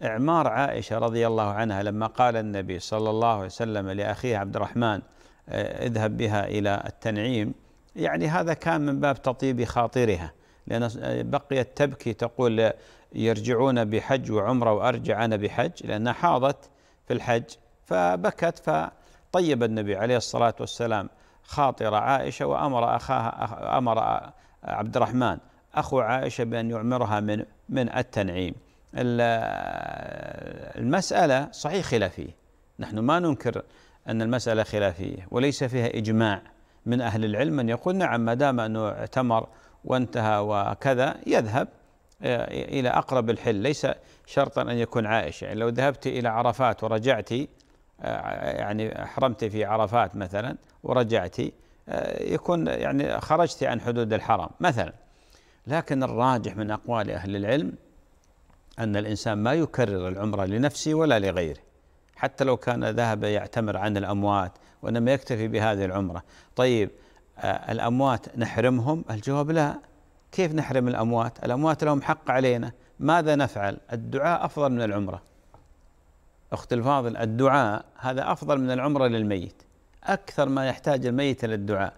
Speaker 1: إعمار عائشة رضي الله عنها لما قال النبي صلى الله عليه وسلم لأخيه عبد الرحمن آه، اذهب بها إلى التنعيم يعني هذا كان من باب تطيب خاطرها لأن آه، بقيت تبكي تقول يرجعون بحج وعمرة وأرجع أنا بحج لأنها حاضت في الحج فبكت فطيب النبي عليه الصلاة والسلام خاطر عائشة وأمر أخاها أمر عبد الرحمن أخو عائشة بأن يعمرها من من التنعيم المسألة صحيح خلافية نحن ما ننكر أن المسألة خلافية وليس فيها إجماع من أهل العلم ان يقول نعم ما دام أنه اعتمر وانتهى وكذا يذهب آه، إلى أقرب الحل ليس شرطا أن يكون عائشة يعني لو ذهبت إلى عرفات ورجعت آه، يعني حرمت في عرفات مثلا ورجعت آه، يكون يعني خرجت عن حدود الحرم مثلا لكن الراجح من أقوال أهل العلم أن الإنسان ما يكرر العمرة لنفسه ولا لغيره حتى لو كان ذهب يعتمر عن الأموات وإنما يكتفي بهذه العمرة طيب آه، الأموات نحرمهم الجواب لا كيف نحرم الأموات الأموات لهم حق علينا ماذا نفعل الدعاء أفضل من العمرة أخت الفاضل الدعاء هذا أفضل من العمرة للميت أكثر ما يحتاج الميت إلى الدعاء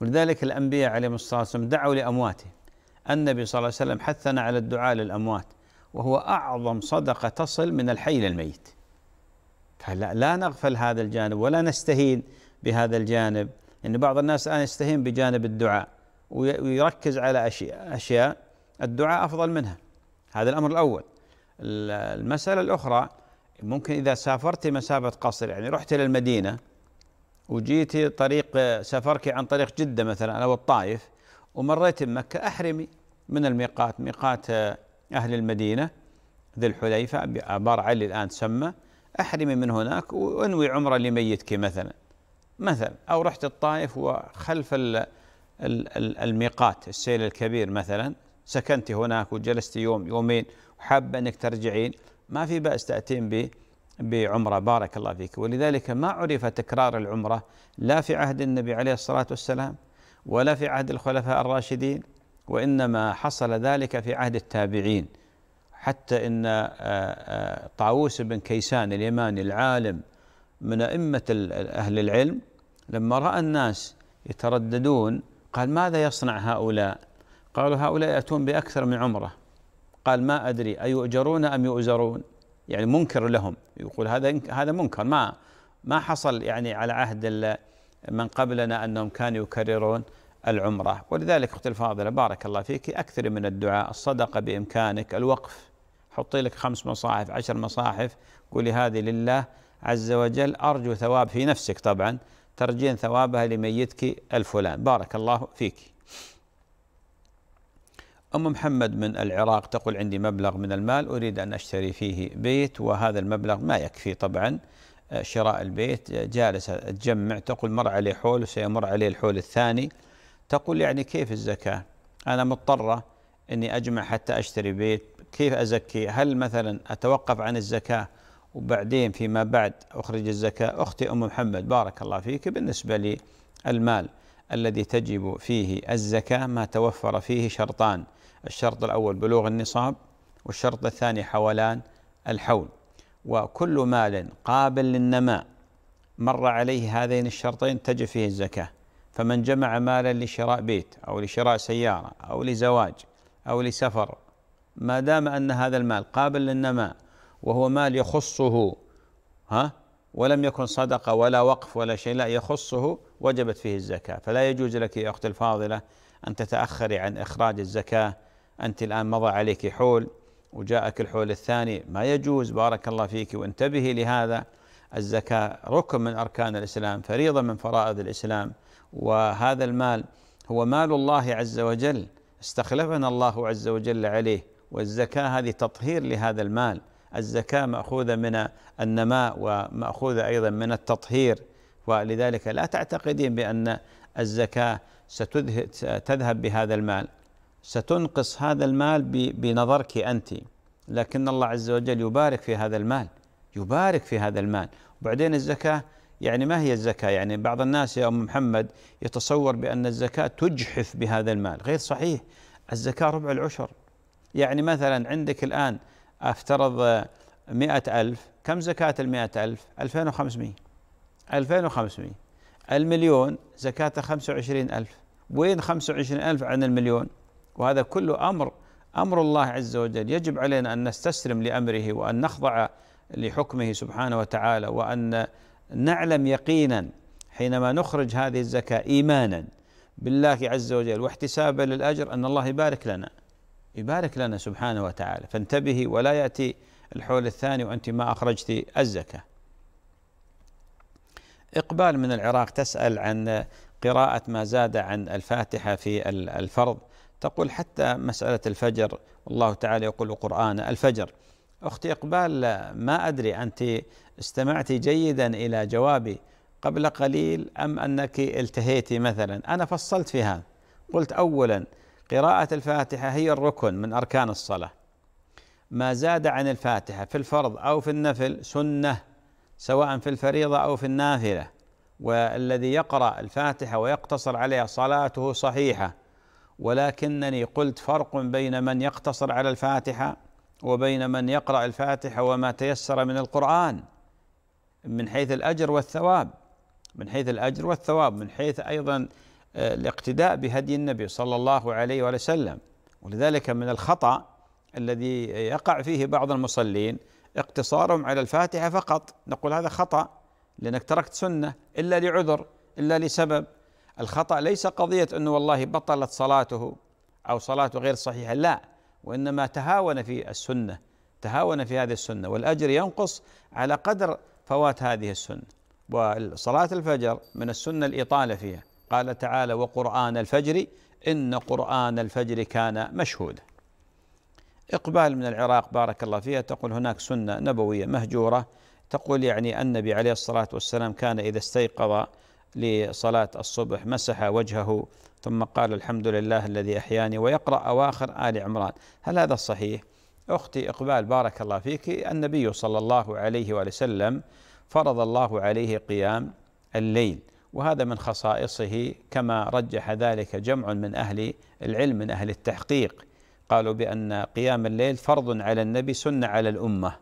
Speaker 1: ولذلك الأنبياء عليهم الصلاة والسلام دعوا لأمواتهم النبي صلى الله عليه وسلم حثنا على الدعاء للأموات وهو أعظم صدقة تصل من الحي للميت فلا لا نغفل هذا الجانب ولا نستهين بهذا الجانب إن يعني بعض الناس الآن يستهين بجانب الدعاء ويركز على أشياء, أشياء الدعاء أفضل منها هذا الأمر الأول المسألة الأخرى ممكن إذا سافرت مسافة قصر يعني رحت إلى المدينة وجيتي طريق سفرك عن طريق جدة مثلا أو الطائف ومريت بمكة أحرمي من الميقات ميقات آه، أهل المدينة ذي الحليفة بار علي الآن تسمى أحرمي من هناك وانوي عمرة لميتك مثلا مثلا أو رحت الطائف وخلف الميقات السيل الكبير مثلا سكنت هناك وجلست يوم يومين وحابة أنك ترجعين ما في بأس تأتين به بعمره بارك الله فيك ولذلك ما عرف تكرار العمره لا في عهد النبي عليه الصلاه والسلام ولا في عهد الخلفاء الراشدين وانما حصل ذلك في عهد التابعين حتى ان آه، آه، طاووس بن كيسان اليماني العالم من ائمه اهل العلم لما راى الناس يترددون قال ماذا يصنع هؤلاء؟ قالوا هؤلاء ياتون باكثر من عمره قال ما أدري أيؤجرون أم يؤجرون يعني منكر لهم يقول هذا هذا منكر ما ما حصل يعني على عهد من قبلنا أنهم كانوا يكررون العمرة ولذلك أختي الفاضلة بارك الله فيك أكثر من الدعاء الصدقة بإمكانك الوقف حطي لك خمس مصاحف عشر مصاحف قولي هذه لله عز وجل أرجو ثواب في نفسك طبعا ترجين ثوابها لميتك الفلان بارك الله فيك أم محمد من العراق تقول عندي مبلغ من المال أريد أن أشتري فيه بيت وهذا المبلغ ما يكفي طبعا آه، شراء البيت آه، جالسة تجمع تقول مر عليه حول وسيمر عليه الحول الثاني تقول يعني كيف الزكاة أنا مضطرة أني أجمع حتى أشتري بيت كيف أزكي هل مثلا أتوقف عن الزكاة وبعدين فيما بعد أخرج الزكاة أختي أم محمد بارك الله فيك بالنسبة لي المال الذي تجب فيه الزكاة ما توفر فيه شرطان الشرط الأول بلوغ النصاب والشرط الثاني حولان الحول وكل مال قابل للنماء مر عليه هذين الشرطين تجب فيه الزكاة فمن جمع مالا لشراء بيت أو لشراء سيارة أو لزواج أو لسفر ما دام أن هذا المال قابل للنماء وهو مال يخصه ها ولم يكن صدقة ولا وقف ولا شيء لا يخصه وجبت فيه الزكاة فلا يجوز لك يا أختي الفاضلة أن تتأخري عن إخراج الزكاة أنت الآن مضى عليك حول وجاءك الحول الثاني ما يجوز بارك الله فيك وانتبهي لهذا الزكاة ركن من أركان الإسلام فريضة من فرائض الإسلام وهذا المال هو مال الله عز وجل استخلفنا الله عز وجل عليه والزكاة هذه تطهير لهذا المال الزكاة مأخوذة من النماء ومأخوذة أيضا من التطهير ولذلك لا تعتقدين بأن الزكاة ستذهب بهذا المال ستنقص هذا المال بنظرك أنت لكن الله عز وجل يبارك في هذا المال يبارك في هذا المال وبعدين الزكاة يعني ما هي الزكاة يعني بعض الناس يا أم محمد يتصور بأن الزكاة تجحف بهذا المال غير صحيح الزكاة ربع العشر يعني مثلا عندك الآن أفترض مئة ألف كم زكاة المئة ألف ألفين وخمسمائة ألفين وخمسمائة المليون زكاته خمسة وعشرين ألف وين خمسة وعشرين ألف عن المليون وهذا كله امر امر الله عز وجل يجب علينا ان نستسلم لامره وان نخضع لحكمه سبحانه وتعالى وان نعلم يقينا حينما نخرج هذه الزكاه ايمانا بالله عز وجل واحتسابا للاجر ان الله يبارك لنا يبارك لنا سبحانه وتعالى فانتبهي ولا ياتي الحول الثاني وانت ما اخرجت الزكاه. اقبال من العراق تسال عن قراءه ما زاد عن الفاتحه في الفرض تقول حتى مسألة الفجر والله تعالى يقول القرآن الفجر أختي إقبال ما أدري أنت استمعت جيدا إلى جوابي قبل قليل أم أنك التهيتي مثلا أنا فصلت في هذا قلت أولا قراءة الفاتحة هي الركن من أركان الصلاة ما زاد عن الفاتحة في الفرض أو في النفل سنة سواء في الفريضة أو في النافلة والذي يقرأ الفاتحة ويقتصر عليها صلاته صحيحة ولكنني قلت فرق بين من يقتصر على الفاتحه وبين من يقرا الفاتحه وما تيسر من القران من حيث الاجر والثواب من حيث الاجر والثواب من حيث ايضا آه، الاقتداء بهدي النبي صلى الله عليه وسلم ولذلك من الخطا الذي يقع فيه بعض المصلين اقتصارهم على الفاتحه فقط نقول هذا خطا لانك تركت سنه الا لعذر الا لسبب الخطأ ليس قضية أنه والله بطلت صلاته أو صلاته غير صحيحة لا وإنما تهاون في السنة تهاون في هذه السنة والأجر ينقص على قدر فوات هذه السنة وصلاة الفجر من السنة الإطالة فيها قال تعالى وقرآن الفجر إن قرآن الفجر كان مشهودا إقبال من العراق بارك الله فيها تقول هناك سنة نبوية مهجورة تقول يعني النبي عليه الصلاة والسلام كان إذا استيقظ لصلاة الصبح مسح وجهه ثم قال الحمد لله الذي أحياني ويقرأ أواخر آل عمران هل هذا صحيح؟ أختي إقبال بارك الله فيك النبي صلى الله عليه وسلم فرض الله عليه قيام الليل وهذا من خصائصه كما رجح ذلك جمع من أهل العلم من أهل التحقيق قالوا بأن قيام الليل فرض على النبي سنة على الأمة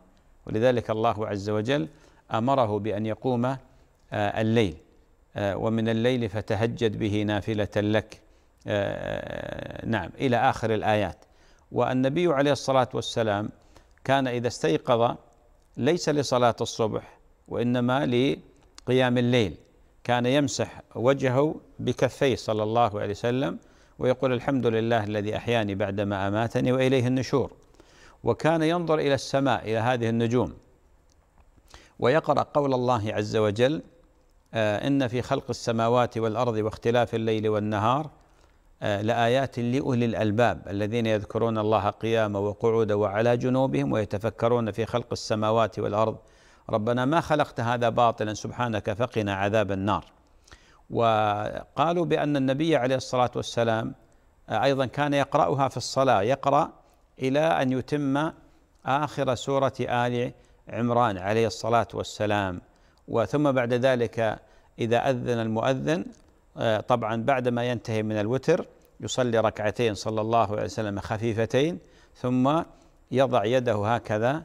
Speaker 1: ولذلك الله عز وجل أمره بأن يقوم آه، الليل آه، ومن الليل فتهجد به نافلة لك آه، آه، نعم إلى آخر الآيات والنبي عليه الصلاة والسلام كان إذا استيقظ ليس لصلاة الصبح وإنما لقيام الليل كان يمسح وجهه بكفيه صلى الله عليه وسلم ويقول الحمد لله الذي أحياني بعدما أماتني وإليه النشور وكان ينظر إلى السماء إلى هذه النجوم ويقرأ قول الله عز وجل آه، إن في خلق السماوات والأرض واختلاف الليل والنهار آه، لآيات لأولي الألباب الذين يذكرون الله قياما وقعودا وعلى جنوبهم ويتفكرون في خلق السماوات والأرض ربنا ما خلقت هذا باطلا سبحانك فقنا عذاب النار وقالوا بأن النبي عليه الصلاة والسلام آه، أيضا كان يقرأها في الصلاة يقرأ إلى أن يتم آخر سورة آل عمران عليه الصلاة والسلام وثم بعد ذلك إذا أذن المؤذن آه، طبعا بعد ما ينتهي من الوتر يصلي ركعتين صلى الله عليه وسلم خفيفتين ثم يضع يده هكذا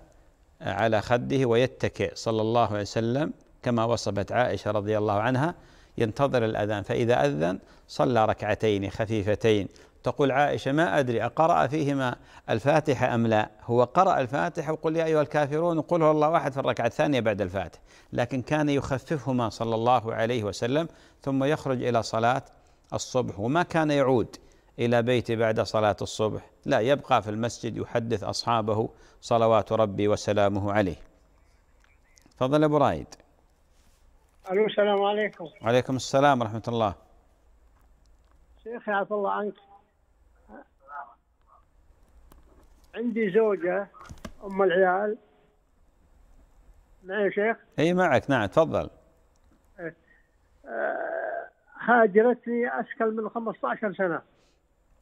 Speaker 1: آه، على خده ويتكئ صلى الله عليه وسلم كما وصفت عائشة رضي الله عنها ينتظر الأذان فإذا أذن صلى ركعتين خفيفتين تقول عائشة ما أدري أقرأ فيهما الفاتحة أم لا هو قرأ الفاتحة وقل يا أيها الكافرون قل هو الله أحد في الركعة الثانية بعد الفاتحة لكن كان يخففهما صلى الله عليه وسلم ثم يخرج إلى صلاة الصبح وما كان يعود إلى بيته بعد صلاة الصبح لا يبقى في المسجد يحدث أصحابه صلوات ربي وسلامه عليه فضل أبو رايد
Speaker 2: الو السلام عليكم
Speaker 1: وعليكم السلام ورحمة الله
Speaker 2: شيخي عفى الله عنك عندي زوجة أم العيال معي يا شيخ؟
Speaker 1: أي معك نعم تفضل
Speaker 2: إيه. آه، هاجرتني اشكل من 15 سنة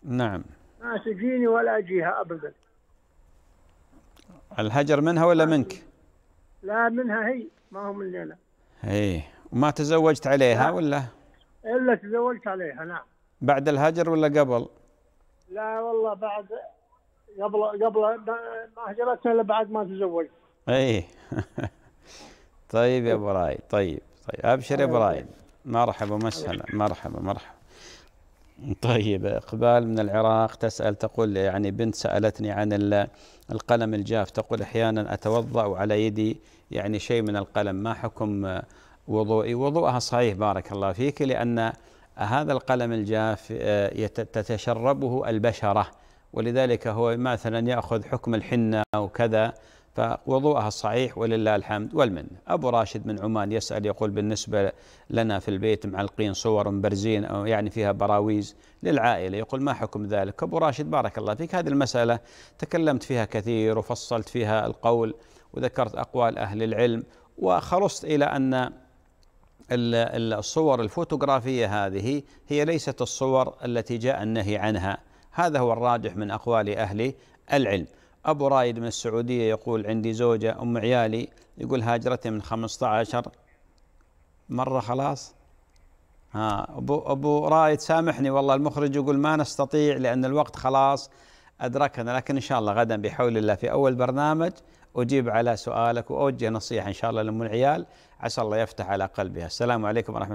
Speaker 2: نعم ما تجيني ولا أجيها أبدا
Speaker 1: الهجر منها ولا منك؟
Speaker 2: لا منها هي ما هو مني أنا
Speaker 1: اي وما تزوجت عليها لا. ولا؟
Speaker 2: إلا تزوجت عليها نعم
Speaker 1: بعد الهجر ولا قبل؟
Speaker 2: لا والله بعد قبل قبل ما هجرتنا الا بعد ما تزوجت.
Speaker 1: اي طيب يا ابو رايد طيب طيب ابشر يا ابو أيوة. رايد مرحبا ومسهلا مرحبا مرحبا طيب اقبال من العراق تسال تقول يعني بنت سالتني عن القلم الجاف تقول احيانا اتوضا وعلى يدي يعني شيء من القلم ما حكم وضوئي وضوءها صحيح بارك الله فيك لان هذا القلم الجاف آه، تتشربه البشره ولذلك هو مثلا يأخذ حكم الحنة أو كذا فوضوءها الصحيح ولله الحمد والمن أبو راشد من عمان يسأل يقول بالنسبة لنا في البيت معلقين صور مبرزين أو يعني فيها براويز للعائلة يقول ما حكم ذلك أبو راشد بارك الله فيك هذه المسألة تكلمت فيها كثير وفصلت فيها القول وذكرت أقوال أهل العلم وخلصت إلى أن الصور الفوتوغرافية هذه هي ليست الصور التي جاء النهي عنها هذا هو الراجح من أقوال أهل العلم أبو رايد من السعودية يقول عندي زوجة أم عيالي يقول هاجرتي من 15 مرة خلاص ها أبو, أبو رايد سامحني والله المخرج يقول ما نستطيع لأن الوقت خلاص أدركنا لكن إن شاء الله غدا بحول الله في أول برنامج أجيب على سؤالك وأوجه نصيحة إن شاء الله لأم العيال عسى الله يفتح على قلبها السلام عليكم ورحمة